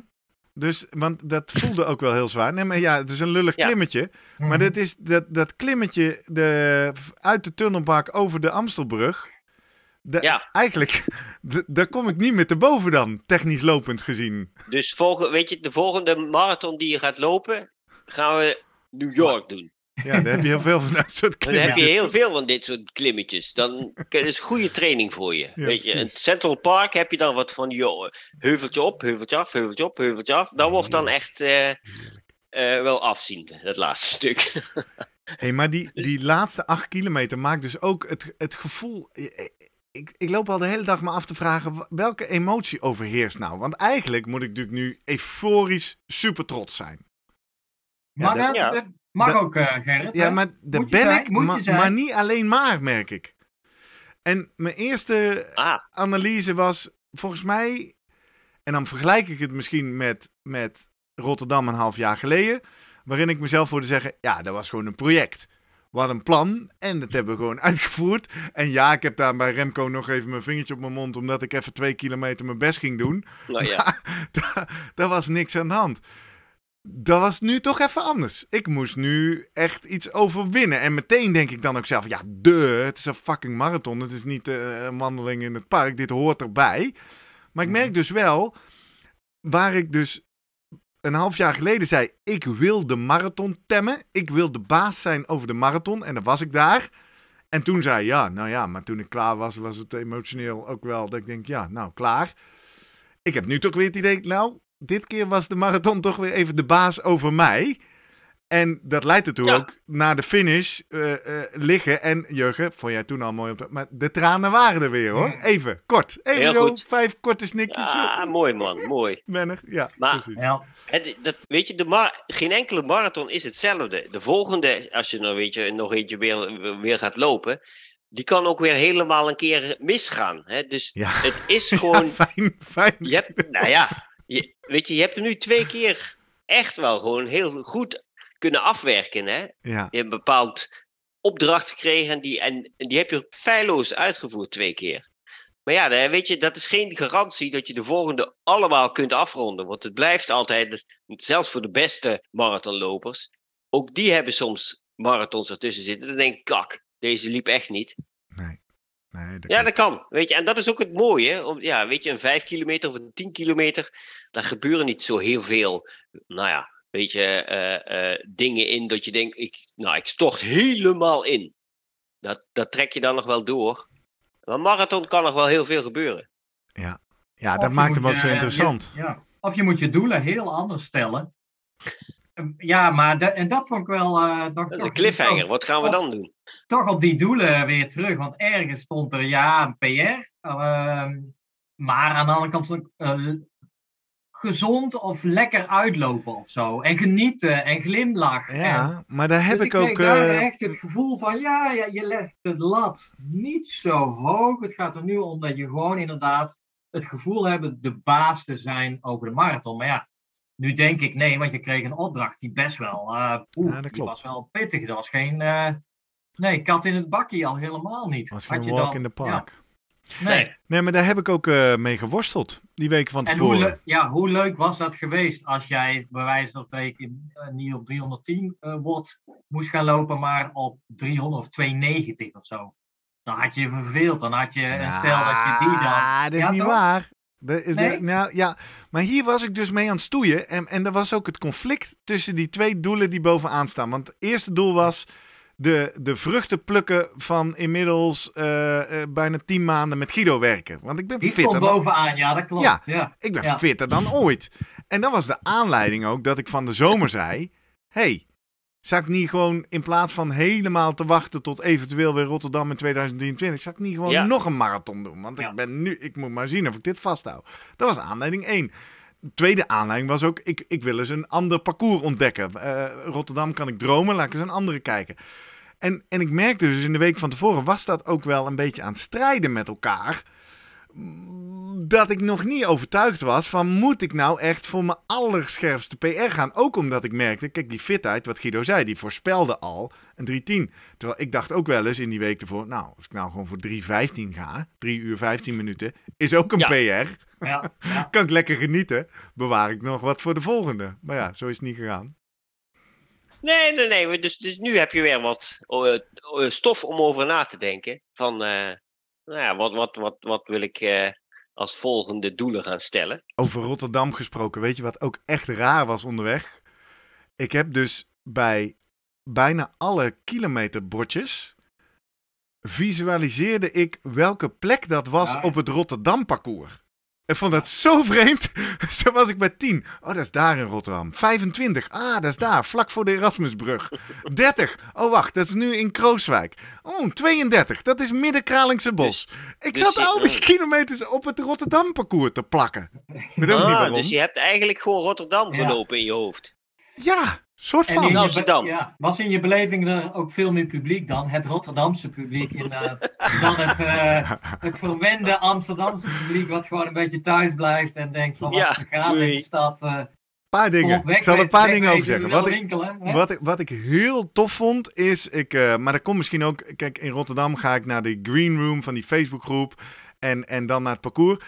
Dus, want dat voelde ook wel heel zwaar. Nee, maar ja, het is een lullig klimmetje. Maar mhm. dat is dat, dat klimmetje de, uit de tunnelbak over de Amstelbrug ja. Eigenlijk, daar kom ik niet meer te boven dan, technisch lopend gezien. Dus volgende, weet je, de volgende marathon die je gaat lopen, gaan we New York doen. Ja, daar heb je heel veel van dat soort klimmetjes. Dan heb je heel veel van dit soort klimmetjes. Dan dat is goede training voor je. weet je. In Central Park heb je dan wat van joh, eh, heuveltje op, heuveltje af, heuveltje op, heuveltje af. Dat wordt dan echt eh, eh, wel afziend, dat laatste stuk. hey, maar die, dus die laatste acht kilometer maakt dus ook het, het gevoel ik, ik loop al de hele dag me af te vragen welke emotie overheerst nou. Want eigenlijk moet ik natuurlijk nu euforisch super trots zijn. Ja, mag ook, uh, Gerrit. Ja, maar daar ben ik, ma maar niet alleen maar, merk ik. En mijn eerste ah. analyse was, volgens mij, en dan vergelijk ik het misschien met, met Rotterdam een half jaar geleden, waarin ik mezelf hoorde zeggen, ja, dat was gewoon een project we een plan en dat hebben we gewoon uitgevoerd. En ja, ik heb daar bij Remco nog even mijn vingertje op mijn mond, omdat ik even twee kilometer mijn best ging doen. Nou ja. Maar, was niks aan de hand. Dat was nu toch even anders. Ik moest nu echt iets overwinnen. En meteen denk ik dan ook zelf: ja, de, het is een fucking marathon. Het is niet eh, een wandeling in het park. Dit hoort erbij. Maar ik mhm. merk dus wel waar ik dus een half jaar geleden zei: Ik wil de marathon temmen. Ik wil de baas zijn over de marathon. En dan was ik daar. En toen zei: Ja, nou ja, maar toen ik klaar was, was het emotioneel ook wel. Dat ik denk: Ja, nou klaar. Ik heb nu toch weer het idee: Nou, dit keer was de marathon toch weer even de baas over mij. En dat leidt ertoe ja. ook, naar de finish eh, eh, liggen. En Jurgen, vond jij toen al mooi op de... Maar de tranen waren er weer hoor. Even, kort. Even zo, vijf korte snikjes. Ah, mooi man, mooi. Mennig, ja. Maar, ja. dat, weet je, de mar geen enkele marathon is hetzelfde. De volgende, als je nou, weet je, nog eentje weer, weer gaat lopen die kan ook weer helemaal een keer misgaan. Hè? Dus het is gewoon. Ja, fijn, fijn. Je hebt, nou ja, je, weet je, je hebt er nu twee keer echt wel gewoon heel goed kunnen afwerken. Hè? Ja. Je hebt een bepaald opdracht gekregen die, en die heb je feilloos uitgevoerd twee keer. Maar ja, weet je, dat is geen garantie dat je de volgende allemaal kunt afronden. Want het blijft altijd, zelfs voor de beste marathonlopers, ook die hebben soms marathons ertussen zitten. Dan denk ik, kak, deze liep echt niet. Nee. nee dat ja, dat kan. Weet je, en dat is ook het mooie. Om, ja, weet je, een vijf kilometer of een tien kilometer, daar gebeuren niet zo heel veel, nou ja, beetje eh, eh, dingen in dat je denkt, ik, nou, ik stort helemaal in. Dat, dat trek je dan nog wel door. Maar marathon kan nog wel heel veel gebeuren. Ja, ja dat maakt hem ook zo eh, interessant. ja. Of je moet je doelen heel anders stellen. Ja, maar en dat vond ik wel. een cliffhanger, wat gaan we dan doen? Toch op die doelen weer terug, want ergens stond er ja, een PR. Ehm, maar aan de andere kant gezond of lekker uitlopen of zo. En genieten en glimlachen. Ja, maar daar heb dus ik, ik ook... Daar eh, echt het gevoel van, ja, ja, je legt het lat niet zo hoog. Het gaat er nu om dat je gewoon inderdaad het gevoel hebt de baas te zijn over de marathon. Maar ja, nu denk ik nee, want je kreeg een opdracht die best wel... Eh, ja, dat Die was wel pittig. Dat was geen... Eh, nee, kat in het bakje al helemaal niet. was walk je dan, in the park. Nee. Nee, maar daar heb ik ook eh, mee geworsteld, die week van tevoren. En hoe, ja, hoe leuk was dat geweest als jij bij wijze van spreken eh, niet op 310 uh, watt moest gaan lopen, maar op 300 of 290 of zo. Dan had je verveeld, dan had je ja, stel dat je die dan... Ja, dat is niet waar. nou, ja. Maar hier was ik dus mee aan het stoeien en, en er was ook het conflict tussen die twee doelen die bovenaan staan. Want het eerste doel was de, de vruchten plukken van inmiddels eh, eh, bijna tien maanden met Guido werken. Want ik ben Die fitter. Dan... bovenaan, ja, dat klopt. Ja, ja. ik ben fitter dan ooit. En dat was de aanleiding ook dat ik van de zomer zei: hey, zou ik niet gewoon in plaats van helemaal te wachten tot eventueel weer Rotterdam in 2023, zou ik niet gewoon nog een marathon doen? Want ik ben nu, ik moet maar zien of ik dit vasthoud. Dat was aanleiding 1 tweede aanleiding was ook, ik, ik wil eens een ander parcours ontdekken. Eh, Rotterdam kan ik dromen, laat ik eens een andere kijken. En, en ik merkte dus in de week van tevoren was dat ook wel een beetje aan het strijden met elkaar. Dat ik nog niet overtuigd was van moet ik nou echt voor mijn allerscherpste PR gaan. Ook omdat ik merkte, kijk die fitheid, wat Guido zei, die voorspelde al een 310. Terwijl ik dacht ook wel eens in die week ervoor, nou als ik nou gewoon voor 3-15 ga, 3 uur 15 minuten, is ook een ja. PR ja, Kan ik lekker genieten, bewaar ik nog wat voor de volgende. Maar ja, zo is het niet gegaan. Nee, nee, nee. Dus, dus nu heb je weer wat eh, eh, stof om over na te denken. Van, eh, nou ja, wat, wat, wat, wat wil ik als volgende doelen gaan stellen? Over Rotterdam gesproken, weet je wat ook echt raar was onderweg? Ik heb dus bij bijna alle kilometerbordjes visualiseerde ik welke plek dat was ah. op het Rotterdam parcours. Ik vond dat zo vreemd. Zo was ik bij 10. Oh, dat is daar in Rotterdam. 25. Ah, dat is daar, vlak voor de Erasmusbrug. 30. Oh, wacht, dat is nu in Krooswijk. Oh, 32. Dat is midden Kralingse dus Bos. Ik dus zat al die eh, kilometers op het Rotterdam-parcours te plakken. Ik weet niet ah, waarom. Dus je hebt eigenlijk gewoon Rotterdam gelopen in je hoofd. Ja. Soort van. In Amsterdam. Nou, ja, was in je beleving er ook veel meer publiek dan het Rotterdamse publiek in, eh, dan het, eh, het verwende Amsterdamse publiek wat gewoon een beetje thuis blijft en denkt van ja, wat gaat in de stad. Eh, paar dingen. ik zal er een paar dingen over zeggen. Wat ik, wat, ik, heel tof vond is, ik, maar dat komt misschien ook, kijk in Rotterdam ga ik naar de green room van die Facebookgroep en, en dan naar het parcours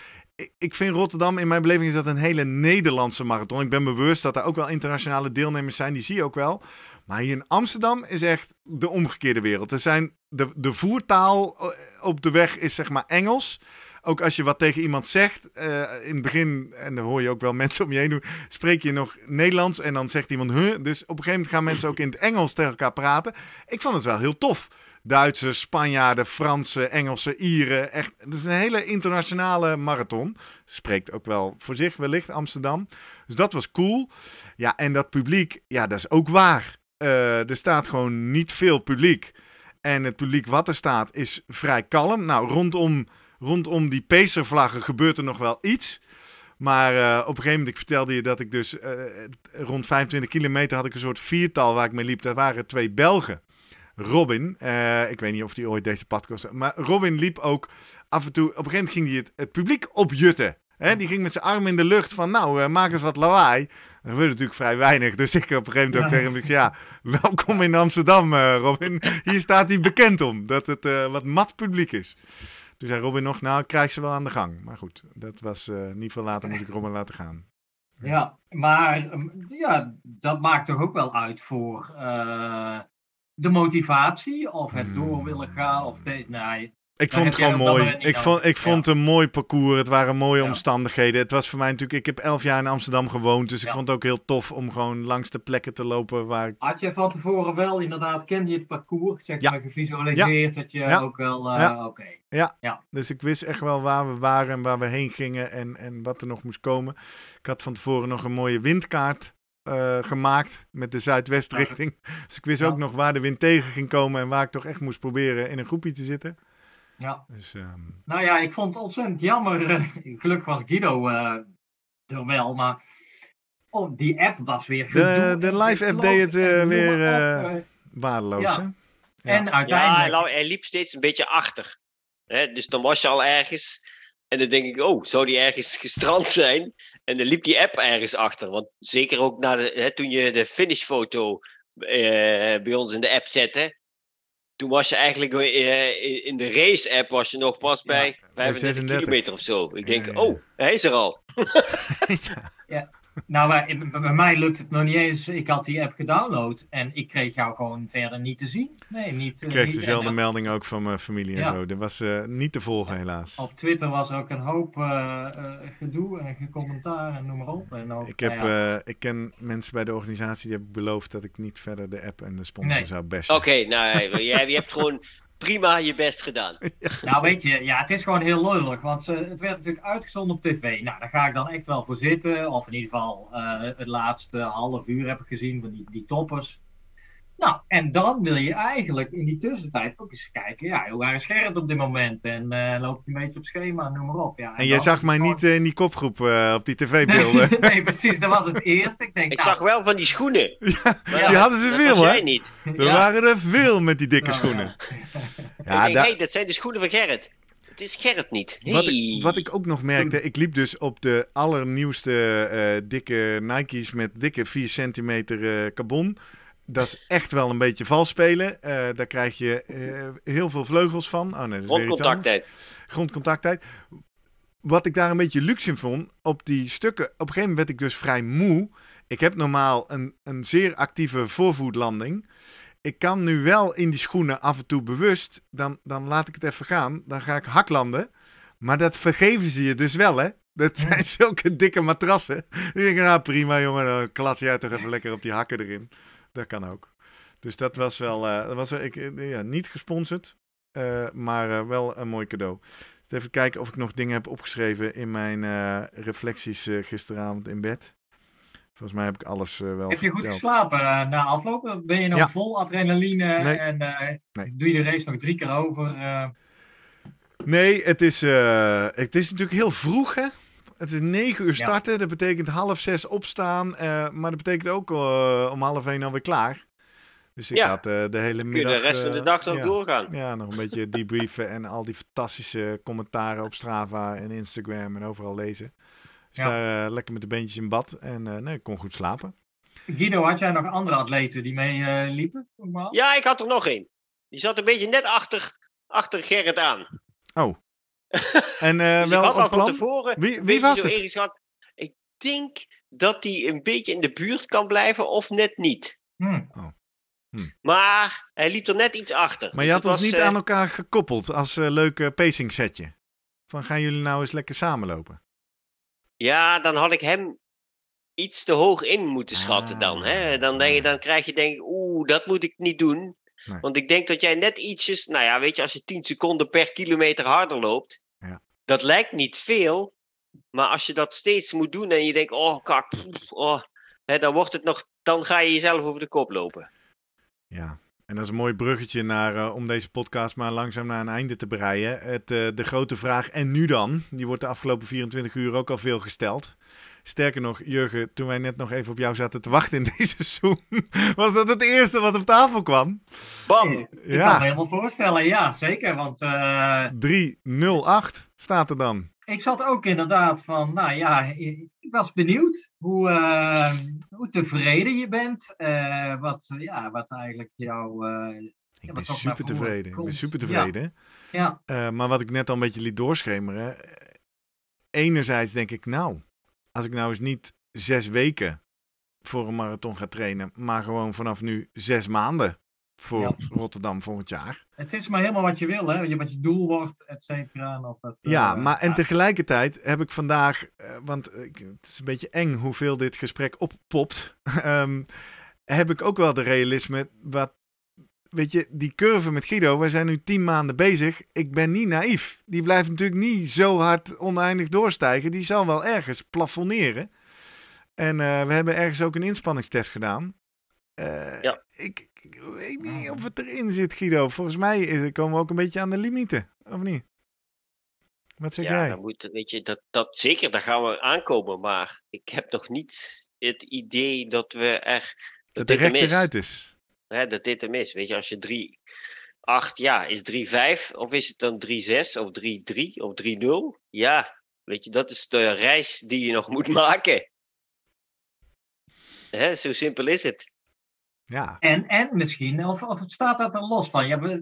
ik vind Rotterdam, in mijn beleving is dat een hele Nederlandse marathon. Ik ben bewust dat er ook wel internationale deelnemers zijn, die zie je ook wel. Maar hier in Amsterdam is echt de omgekeerde wereld. Er zijn de, de voertaal eh, op de weg is zeg maar Engels. Ook als je wat tegen iemand zegt, eh, in het begin, en dan hoor je ook wel mensen om je heen doen, spreek je nog Nederlands en dan zegt iemand huh. Dus op een gegeven moment gaan mensen ook in het Engels tegen elkaar praten. Ik vond het wel heel tof. Duitsers, Spanjaarden, Fransen, Engelsen, Ieren. Echt, het is een hele internationale marathon. Spreekt ook wel voor zich wellicht Amsterdam. Dus dat was cool. Ja, en dat publiek, ja, dat is ook waar. Eh, er staat gewoon niet veel publiek. En het publiek wat er staat is vrij kalm. Nou, rondom, rondom die pacer gebeurt er nog wel iets. Maar eh, op een gegeven moment, ik vertelde je dat ik dus eh, rond 25 kilometer had ik een soort viertal waar ik mee liep. Daar waren twee Belgen. Robin, eh, ik weet niet of hij ooit deze podcast... Maar Robin liep ook af en toe... Op een gegeven moment ging hij het, publiek opjutten. Hè? Die ging met zijn arm in de lucht van, nou, uh, maak eens wat lawaai. Er gebeurde natuurlijk vrij weinig. Dus ik op een gegeven moment ook tegen hem, ja, welkom in Amsterdam, eh, Robin. Hier staat hij bekend om, dat het wat mat publiek is. Toen zei Robin nog, nou, krijg ze wel aan de gang. Maar goed, dat was niet veel later, moest ik Robin laten gaan. Ja, maar ja, dat maakt toch ook wel uit voor de motivatie of het hmm. door willen gaan of nee. nee. Ik vond het gewoon mooi. Ik vond, ik vond een mooi parcours. Het waren mooie omstandigheden. Het was voor mij natuurlijk. Ik heb elf jaar in Amsterdam gewoond. Dus ik vond het ook heel tof om gewoon langs de plekken te lopen waar. Had je van tevoren wel inderdaad. Kende je het parcours? Zeg maar gevisualiseerd. Dat je ook wel. Eh, oké. Ja. ja, dus ik wist echt wel waar we waren en waar we heen gingen en, en wat er nog moest komen. Ik had van tevoren nog een mooie windkaart eh, gemaakt met de zuidwestrichting. Ja. Dus ik wist ook nog waar de wind tegen ging komen en waar ik toch echt moest proberen in een groepje te zitten. Ja. Dus, ehm, Nou ja, ik vond het ontzettend jammer. Gelukkig was Guido uh, er wel, maar oh, die app was weer gedoe. De, de live app deed het eh, weer waardeloos. Ja. En uiteindelijk... ja, hij liep steeds een beetje achter. Hè? Dus dan was je al ergens en dan denk ik, oh, zou die ergens gestrand zijn? En dan liep die app ergens achter. Want zeker ook na de, hè, toen je de finishfoto eh, bij ons in de app zette. Toen was je eigenlijk eh, in de race-app was je nog pas bij ja, kilometer of zo. Ik denk, oh, hij is er al. ja. Nou, bij, mij lukt het nog niet eens. Ik had die app gedownload en ik kreeg jou gewoon verder niet te zien. Nee, niet. Eh, ik kreeg dezelfde melding ook van mijn familie en zo. Dat was eh, niet te volgen, helaas. Op Twitter was er ook een hoop eh, gedoe en commentaar en noem maar op. En ik, heb, nou ik ken mensen bij de organisatie die hebben beloofd dat ik niet verder de app en de sponsor zou bashen. Oké, nou, je hebt gewoon prima je best gedaan. Nou weet je, ja, het is gewoon heel lullig. Want het werd natuurlijk uitgezonden op tv. Nou, daar ga ik dan echt wel voor zitten. Of in ieder geval eh, het laatste half uur heb ik gezien van die, die toppers. Nou, en dan wil je eigenlijk in die tussentijd ook eens kijken, ja, hoe is Gerrit op dit moment? En eh, loopt hij een beetje op schema, noem maar op. Ja, en, jij zag mij niet in die kopgroep eh, op die tv-beelden. Nee, precies, dat was het eerste. Ik, denk, ik nou, zag wel van die schoenen. die hadden ze veel, hè? niet. Er waren er veel met die dikke nou, schoenen. Ja, denk, dat zijn de schoenen van Gerrit. Het is Gerrit niet. Wat, ik, wat, ik, ook nog merkte, ik liep dus op de allernieuwste eh, dikke Nike's met dikke 4 centimeter carbon. Dat is echt wel een beetje vals spelen. Eh, daar krijg je eh, heel veel vleugels van. Oh, nee, Grondcontacttijd. Grondcontacttijd. Wat ik daar een beetje luxe in vond, op die stukken, op een gegeven moment werd ik dus vrij moe. Ik heb normaal een, een zeer actieve voorvoetlanding. Ik kan nu wel in die schoenen af en toe bewust, dan, dan laat ik het even gaan. Dan ga ik haklanden. Maar dat vergeven ze je dus wel, hè? Dat zijn zulke dikke matrassen. Ik denk, nou prima jongen, dan klats jij toch even lekker op die hakken erin. Dat kan ook. Dus dat was wel, eh, dat was, ik, eh, ja, niet gesponsord, eh, maar wel een mooi cadeau. Dus even kijken of ik nog dingen heb opgeschreven in mijn reflecties gisteravond in bed. Volgens mij heb ik alles wel. Heb je goed geslapen na afloop? Ben je nog vol adrenaline? En doe je de race nog drie keer over? Nee, het is, het is natuurlijk heel vroeg, hè? Het is negen uur starten. Dat betekent half zes opstaan. Eh, maar dat betekent ook eh, om half één alweer klaar. Dus ik ja. had eh, de hele middag... Kun je de rest van de dag nog doorgaan. Ja, nog een beetje debriefen en al die fantastische commentaren op Strava en Instagram en overal lezen. Dus daar lekker met de beentjes in bad. En ik kon goed slapen. Guido, had jij nog andere atleten die mee liepen? Normaal? Ja, ik had er nog één. Die zat een beetje net achter, achter Gerrit aan. Oh. En eh, dus ik had al van tevoren. Wie, wie was het? Ik denk dat hij een beetje in de buurt kan blijven of net niet. Hmm. Oh. Hm. Maar hij liep er net iets achter. Maar dus je had ons niet eh, aan elkaar gekoppeld als uh, eh, leuke pacing setje. Van gaan jullie nou eens lekker samenlopen? Ja, dan had ik hem iets te hoog in moeten schatten dan. Hè? Ah, dan, denk je, dan krijg je denk oeh, dat moet ik niet doen. Want ik denk dat jij net ietsjes, nou ja, weet je, als je 10 seconden per kilometer harder loopt, dat lijkt niet veel, maar als je dat steeds moet doen en je denkt, oh kak, oh, hè, dan, wordt het nog, dan ga je jezelf over de kop lopen. Ja, en dat is een mooi bruggetje naar, eh, om deze podcast maar langzaam naar een einde te breien. Het, eh, de grote vraag, en nu dan? Die wordt de afgelopen 24 uur ook al veel gesteld. Sterker nog, Jurgen, toen wij net nog even op jou zaten te wachten in deze Zoom, was dat het eerste wat op tafel kwam. Bam! Ja. Ik kan me helemaal voorstellen, ja, zeker. Want, uh... Eh, 308 staat er dan ik zat ook inderdaad van, nou ja, ik was benieuwd hoe, ehm, hoe tevreden je bent. Eh, wat, ja, wat eigenlijk jouw... Uh, eh, ik, ben super tevreden. ik ben super tevreden. Ja. Eh, maar wat ik net al een beetje liet doorschemeren. Enerzijds denk ik, nou, als ik nou eens niet zes weken voor een marathon ga trainen, maar gewoon vanaf nu zes maanden voor Rotterdam volgend jaar. Het is maar helemaal wat je wil, hè? Wat je doel wordt, et cetera. ja, eh, maar en tegelijkertijd heb ik vandaag, eh, want eh, het is een beetje eng hoeveel dit gesprek oppopt, ehm, heb ik ook wel de realisme wat, weet je, die curve met Guido, we zijn nu tien maanden bezig. Ik ben niet naïef. Die blijft natuurlijk niet zo hard oneindig doorstijgen. Die zal wel ergens plafonneren. En we hebben ergens ook een inspanningstest gedaan. ja. ik, ik weet niet ah. of het erin zit, Guido. Volgens mij eh, komen we ook een beetje aan de limieten, of niet? Wat zeg jij? Dan moet, weet je, dat, dat zeker, daar gaan we aankomen. Maar ik heb nog niet het idee dat we echt. Dat, dat eruit is. Hè, dat dit hem is. Weet je, als je 3, 8, ja, is 3-5 of is het dan 3-6 of 3-3 of 3-0? Ja, weet je, dat is de reis die je nog moet maken. Hè, zo simpel is het. Ja. En, en misschien, of, of staat dat er los van? Ja,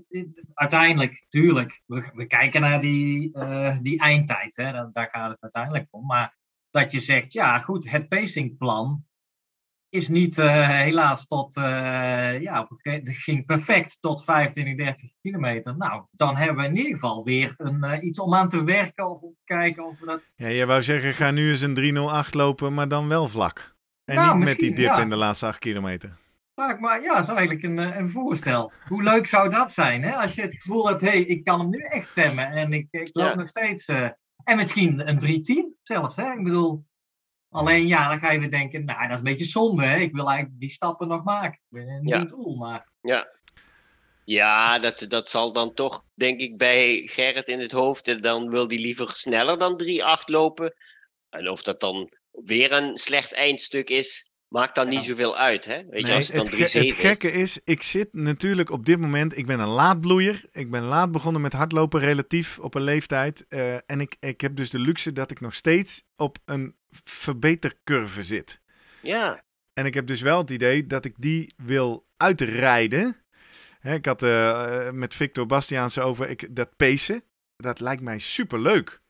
uiteindelijk, tuurlijk, we, we kijken naar die, eh, die eindtijd, hè, daar, daar, gaat het uiteindelijk om. Maar dat je zegt, ja goed, het pacingplan is niet eh, helaas tot, eh, ja, het ging perfect tot 25, 30 kilometer. Nou, dan hebben we in ieder geval weer een, iets om aan te werken of om te kijken of we dat... Ja, je wou zeggen, ga nu eens een 308 lopen, maar dan wel vlak. En nou, niet met die dip in de laatste 8 kilometer maar, ja, dat is eigenlijk een, eh, een voorstel. Hoe leuk zou dat zijn, hè? Als je het gevoel hebt, hé, hey, ik kan hem nu echt temmen. En ik, ik loop nog steeds... Eh, en misschien een 3-10 zelfs, hè? Ik bedoel... Alleen, ja, dan ga je weer denken, nou, dat is een beetje zonde, hè? Ik wil eigenlijk die stappen nog maken. Ik ben een ja. doel, maar... Ja, ja, dat, dat zal dan toch, denk ik, bij Gerrit in het hoofd. Eh, dan wil hij liever sneller dan 3-8 lopen. En of dat dan weer een slecht eindstuk is, maakt dan niet zoveel uit. Hè? Weet nee, je, als het, dan het, het gekke is, ik zit natuurlijk op dit moment, ik ben een laadbloeier. Ik ben laat begonnen met hardlopen relatief op een leeftijd. Eh, en ik, ik heb dus de luxe dat ik nog steeds op een verbetercurve zit. Ja. En ik heb dus wel het idee dat ik die wil uitrijden. Hè, ik had eh, met Victor Bastiaans over ik, dat pacen. Dat lijkt mij superleuk.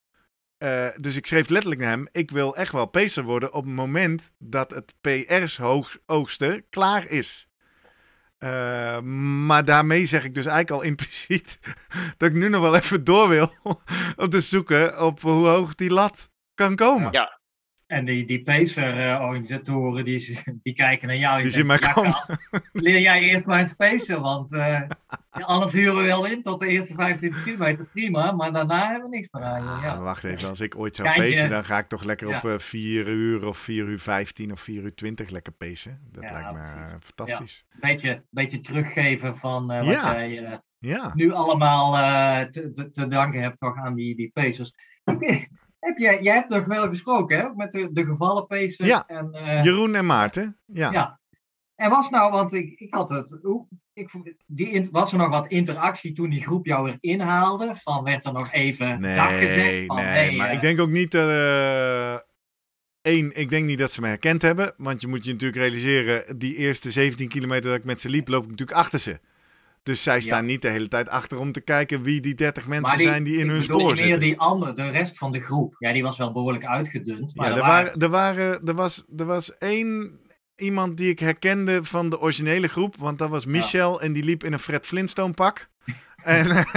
Eh, dus ik schreef letterlijk naar hem: ik wil echt wel pacer worden op het moment dat het PR's-oogsten klaar is. Eh, maar daarmee zeg ik dus eigenlijk al impliciet dat ik nu nog wel even door wil om te zoeken op hoe hoog die lat kan komen. Ja, en die, die Pacer-organisatoren, die, die kijken naar jou. Die zien mij nou, Leer jij eerst maar eens Pacer, want eh, alles huren we wel in tot de eerste 25 kilometer. Prima, maar daarna hebben we niks meer aan. Ja. Ah, wacht even, als ik ooit zou Kijntje. dan ga ik toch lekker op 4 eh, uur of 4 uur 15 of 4 uur 20 lekker pacen. Dat lijkt me eh, fantastisch. Een beetje, beetje teruggeven van wat jij nu allemaal te, te, danken hebt toch aan die, die pacers. Heb jij, hebt er wel gesproken, hè? Ook met de, de Ja, en, eh, Jeroen en Maarten. Ja. ja. En was nou, want ik, ik had het... Ik, die, was er nog wat interactie toen die groep jou weer inhaalde? Van werd er nog even nee, gezegd? Van, nee, maar ik eh, denk ook niet... Uh, eh, Eén, ik denk niet dat ze me herkend hebben. Want je moet je natuurlijk realiseren, die eerste 17 kilometer dat ik met ze liep, loop ik natuurlijk achter ze. Dus zij staan niet de hele tijd achter om te kijken wie die 30 mensen zijn die in hun spoor zitten. meer die andere, de rest van de groep. Ja, die was wel behoorlijk uitgedund. ja, er, waren, er, waren, er, was, er was één iemand die ik herkende van de originele groep. Want dat was Michel en die liep in een Fred Flintstone pak. En, eh,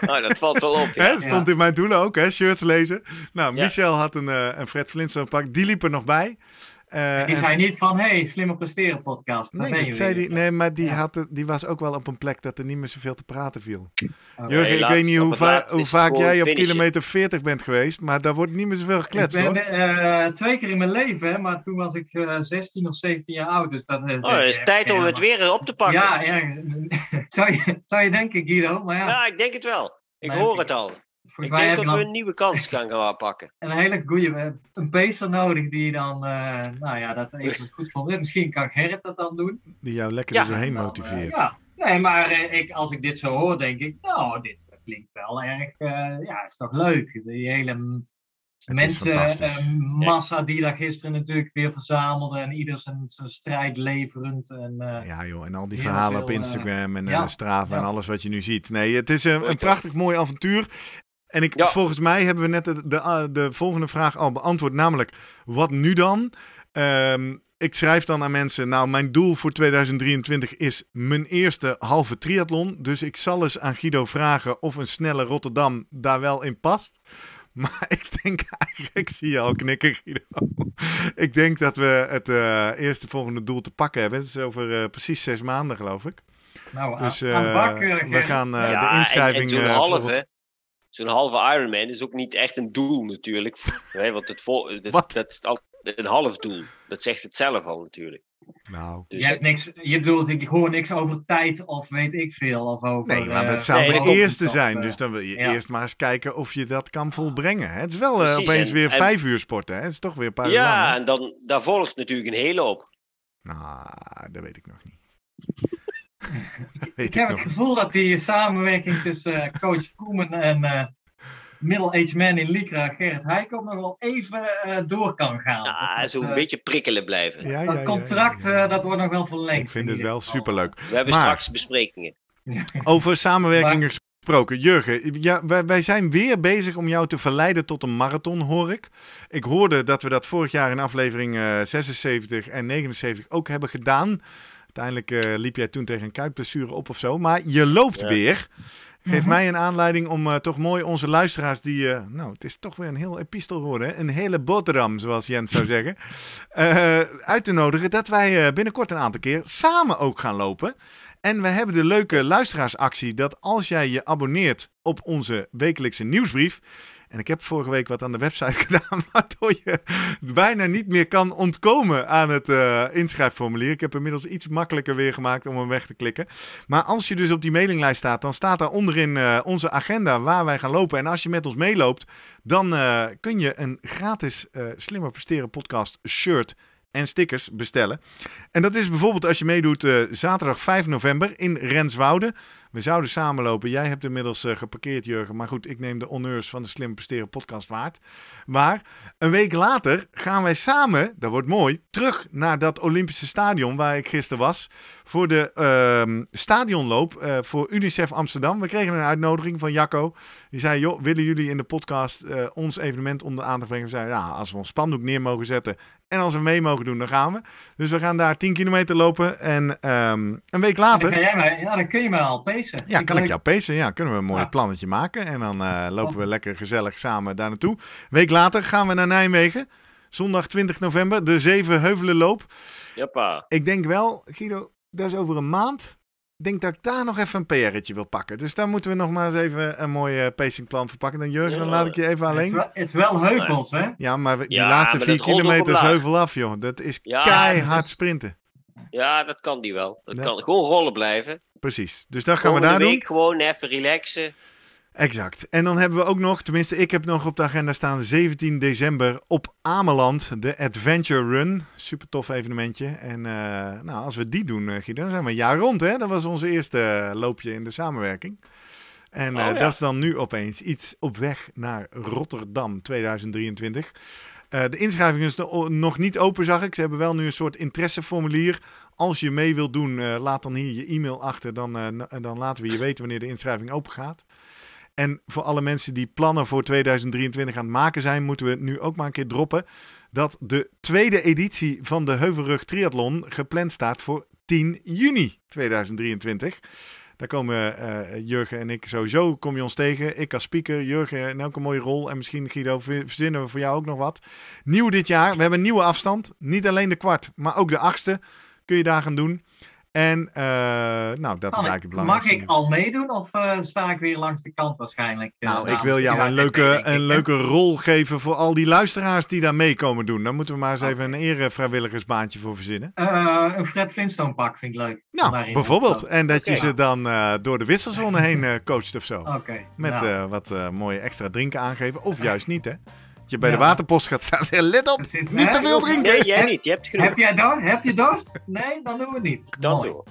ah, dat valt wel op. Ja. stond in mijn doelen ook, hè, shirts lezen. Nou, Michel had een, eh, een Fred Flintstone pak. Die liep er nog bij. Uh, is hij niet van, hey, slimme presteren podcast? Nee, dat zei die, nee, maar die, had, die was ook wel op een plek dat er niet meer zoveel te praten viel. Oh. Jurgen, ik weet niet hoe, va hoe vaak jij op kilometer 40 bent geweest, maar daar wordt niet meer zoveel gekletst, Ik ben eh, twee keer in mijn leven, maar toen was ik uh, eh, 16 of 17 jaar oud. Dus dat, eh, oh, is tijd om het weer op te pakken. Ja, ja zou, je, zou je denken, Guido? Maar ja. ja, ik denk het wel. Ik hoor het al ik mij denk dat we een nieuwe kans gaan gaan pakken. Een hele goede, een pacer nodig die dan, eh, nou ja, dat even goed voldoet. Misschien kan Gerrit dat dan doen. Die jou lekker doorheen eh, motiveert. ja, nee, maar eh, ik, als ik dit zo hoor, denk ik, nou, dit klinkt wel erg, ja, is toch leuk. Die hele mensenmassa die daar gisteren natuurlijk weer verzamelde en ieder zijn, zijn strijd leverend. En, ja joh, en al die verhalen op Instagram en straven Strava en alles wat je nu ziet. Nee, het is een prachtig mooi avontuur. En ik, volgens mij hebben we net de, eh, de, volgende vraag al beantwoord, namelijk wat nu dan? Ehm, ik schrijf dan aan mensen, nou mijn doel voor 2023 is mijn eerste halve triathlon. Dus ik zal eens aan Guido vragen of een snelle Rotterdam daar wel in past. Maar ik denk eigenlijk, zie je al knikken Guido. Ik denk dat we het eh, eerste volgende doel te pakken hebben. Het is over eh, precies zes maanden geloof ik. Nou, dus, aan, we gaan de inschrijving... En, doen alles, hè? zo'n halve Ironman is ook niet echt een doel natuurlijk. hè, want het dat, is al een half doel. Dat zegt het zelf al natuurlijk. Nou. Dus- je, hebt niks, je bedoelt, ik hoor niks over tijd of weet ik veel. Of over, nee, maar dat eh, zou nee, eerste zijn. Eh, dus dan wil je eerst maar eens kijken of je dat kan volbrengen. Het is wel eh, opeens weer vijf uur sporten. Hè? Het is toch weer een paar Ja, en dan, daar volgt natuurlijk een hele hoop. Nou, dat weet ik nog niet ik heb het gevoel dat die samenwerking tussen eh, coach Koeman en eh, middle-aged man in Lycra, Gerrit Heiko, nog wel even eh, door kan gaan. Ja, nou, zo een beetje prikkelen blijven. Ja, dat contract, dat wordt nog wel verlengd. Ik vind het wel superleuk. We hebben straks besprekingen. Over samenwerking gesproken. Jurgen, ja, wij, wij, zijn weer bezig om jou te verleiden tot een marathon, hoor ik. Ik hoorde dat we dat vorig jaar in aflevering 76 en 79 ook hebben gedaan. Uiteindelijk eh, liep jij toen tegen een kuitblessure op of zo. Maar je loopt weer. Geef mhm. mij een aanleiding om eh, toch mooi onze luisteraars die... Eh, nou, het is toch weer een heel epistel geworden. Een hele boterham, zoals Jens zou zeggen. uit te nodigen dat wij binnenkort een aantal keer samen ook gaan lopen. En we hebben de leuke luisteraarsactie dat als jij je abonneert op onze wekelijkse nieuwsbrief en ik heb vorige week wat aan de website gedaan, waardoor je bijna niet meer kan ontkomen aan het eh, inschrijfformulier. Ik heb inmiddels iets makkelijker weer gemaakt om hem weg te klikken. Maar als je dus op die mailinglijst staat, dan staat daar onderin eh, onze agenda waar wij gaan lopen. En als je met ons meeloopt, dan eh, kun je een gratis Slimmer Presteren podcast shirt en stickers bestellen. En dat is bijvoorbeeld als je meedoet zaterdag 5 november in Renswouden. We zouden samenlopen. Jij hebt inmiddels eh, geparkeerd, Jurgen. Maar goed, ik neem de honneurs van de Slim Presteren podcast waard. Maar een week later gaan wij samen, dat wordt mooi, terug naar dat Olympische stadion waar ik gisteren was. Voor de ehm, stadionloop eh, voor UNICEF Amsterdam. We kregen een uitnodiging van Jacco. Die zei, joh, willen jullie in de podcast eh, ons evenement onder de aandacht brengen? We zeiden, ja, als we ons spandoek neer mogen zetten en als we mee mogen doen, dan gaan we. Dus we gaan daar 10 kilometer lopen. En ehm, een week later... Ja, dan kun jij ja, dan kun je me al ja, kan ik jou pezen? Ja, kunnen we een mooi plannetje maken. En dan eh, lopen we lekker gezellig samen daar naartoe. Week later gaan we naar Nijmegen. Zondag 20 november, de Zeven Heuvelenloop. Jappa. Ik denk wel, Guido, dat is over een maand. Ik denk dat ik daar nog even een PR'tje wil pakken. Dus daar moeten we nog maar eens even een mooi pacingplan voor pakken. Dan Jurgen, dan laat ik je even alleen. Het is wel, is wel heuvels, hè? Ja, maar die laatste vier kilometer is heuvel af, joh. Dat is keihard sprinten. Ja, dat kan die wel. Dat kan. Gewoon rollen blijven. Precies. Dus dat gaan we daar doen. Gewoon even relaxen. Exact. En dan hebben we ook nog, tenminste ik heb nog op de agenda staan, 17 december op Ameland, de Adventure Run. Super tof evenementje. En eh, nou, als we die doen, eh, Guido, dan zijn we een jaar rond. Hè? Dat was onze eerste eh, loopje in de samenwerking. En oh, ja. dat is dan nu opeens iets op weg naar Rotterdam 2023. de inschrijving is nog niet open, zag ik. Ze hebben wel nu een soort interesseformulier als je mee wilt doen, eh, laat dan hier je e-mail achter. Dan, eh, dan laten we je weten wanneer de inschrijving open gaat. En voor alle mensen die plannen voor 2023 aan het maken zijn, moeten we nu ook maar een keer droppen dat de tweede editie van de Heuvelrug Triathlon gepland staat voor 10 juni 2023. Daar komen eh, Jurgen en ik sowieso, kom je ons tegen. Ik als speaker, Jurgen in elke mooie rol. En misschien Guido, verzinnen we voor jou ook nog wat. Nieuw dit jaar, we hebben een nieuwe afstand. Niet alleen de kwart, maar ook de achtste kun je daar gaan doen. En eh, nou, dat is eigenlijk het belangrijkste. Mag ik al meedoen of eh, sta ik weer langs de kant waarschijnlijk? Eh, nou, ik wil jou een leuke, een leuke rol geven voor al die luisteraars die daar mee komen doen. Dan moeten we maar eens even een ere vrijwilligersbaantje voor verzinnen. een Fred Flintstone pak vind ik leuk. Nou, bijvoorbeeld. En dat je ze dan door de wisselzone heen coacht of zo. Oké. Met nou. wat mooie extra drinken aangeven. Of juist niet, hè? je bij de waterpost gaat staan en let op, niet te veel drinken. Nee, jij niet, je hebt genoeg. Heb jij dorst? Heb je dorst? Nee, dan doen we niet. Dan doen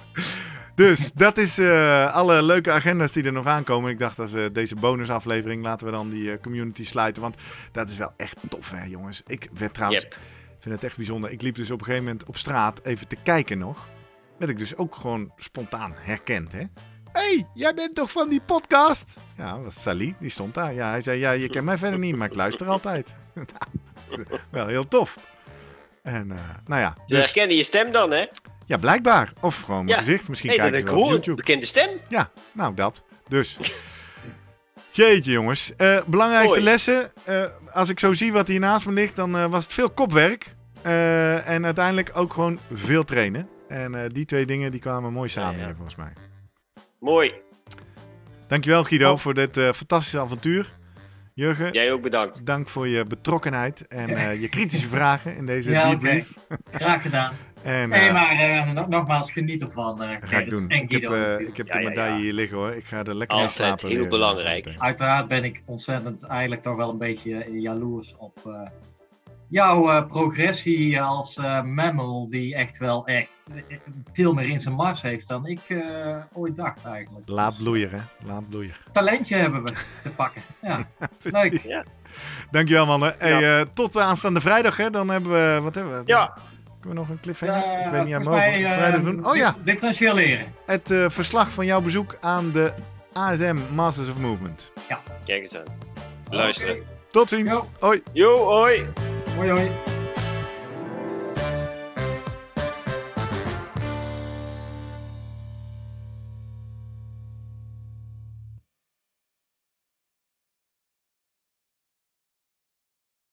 Dus dat is eh, alle leuke agenda's die er nog aankomen. Ik dacht, als uh, deze bonusaflevering laten we dan die eh, community sluiten. Want dat is wel echt tof, hè, jongens. Ik werd trouwens, vind het echt bijzonder. Ik liep dus op een gegeven moment op straat even te kijken nog. Werd ik dus ook gewoon spontaan herkend, hè? hey, jij bent toch van die podcast? Ja, dat was Sally, die stond daar. Ja, hij zei, ja, je kent mij verder niet, maar ik luister altijd. wel heel tof. En eh, nou ja. Dus... Je herkende je stem dan, hè? Ja, blijkbaar. Of gewoon mijn gezicht. Misschien kijken ze op YouTube. Bekende stem. Ja, nou dat. Dus... Jeetje, jongens. Eh, belangrijkste lessen. Eh, als ik zo zie wat hier naast me ligt, dan was het veel kopwerk. en uiteindelijk ook gewoon veel trainen. En die twee dingen die kwamen mooi samen, volgens mij. Mooi. Dankjewel Guido oh. voor dit eh, fantastische avontuur. Jurgen, jij ook bedankt. Dank voor je betrokkenheid en eh, je kritische vragen in deze ja, debrief. Graag gedaan. en, nee, eh, maar nogmaals, geniet ervan. Uh, ga ik doen. ik heb, ik heb de medaille hier liggen hoor. Ik ga er lekker Altijd mee slapen. Heel belangrijk. Uiteraard ben ik ontzettend eigenlijk toch wel een beetje jaloers op jouw eh, progressie als eh, mammal die echt wel echt veel meer in zijn mars heeft dan ik eh, ooit dacht eigenlijk. Laat bloeien, hè, laat bloeien. Talentje hebben we te pakken, ja. Leuk. Ja. Dankjewel mannen. Hey, ja. tot aanstaande vrijdag hè, dan hebben we, wat hebben we? Ja. Kunnen we nog een cliffhanger? Ja, ik weet niet aan mogen. vrijdag Oh ja. Differentieel leren. Het verslag van jouw bezoek aan de ASM Masters of Movement. Ja. Kijk eens aan. Luisteren. Tot ziens. Hoi. Jo, hoi. 我有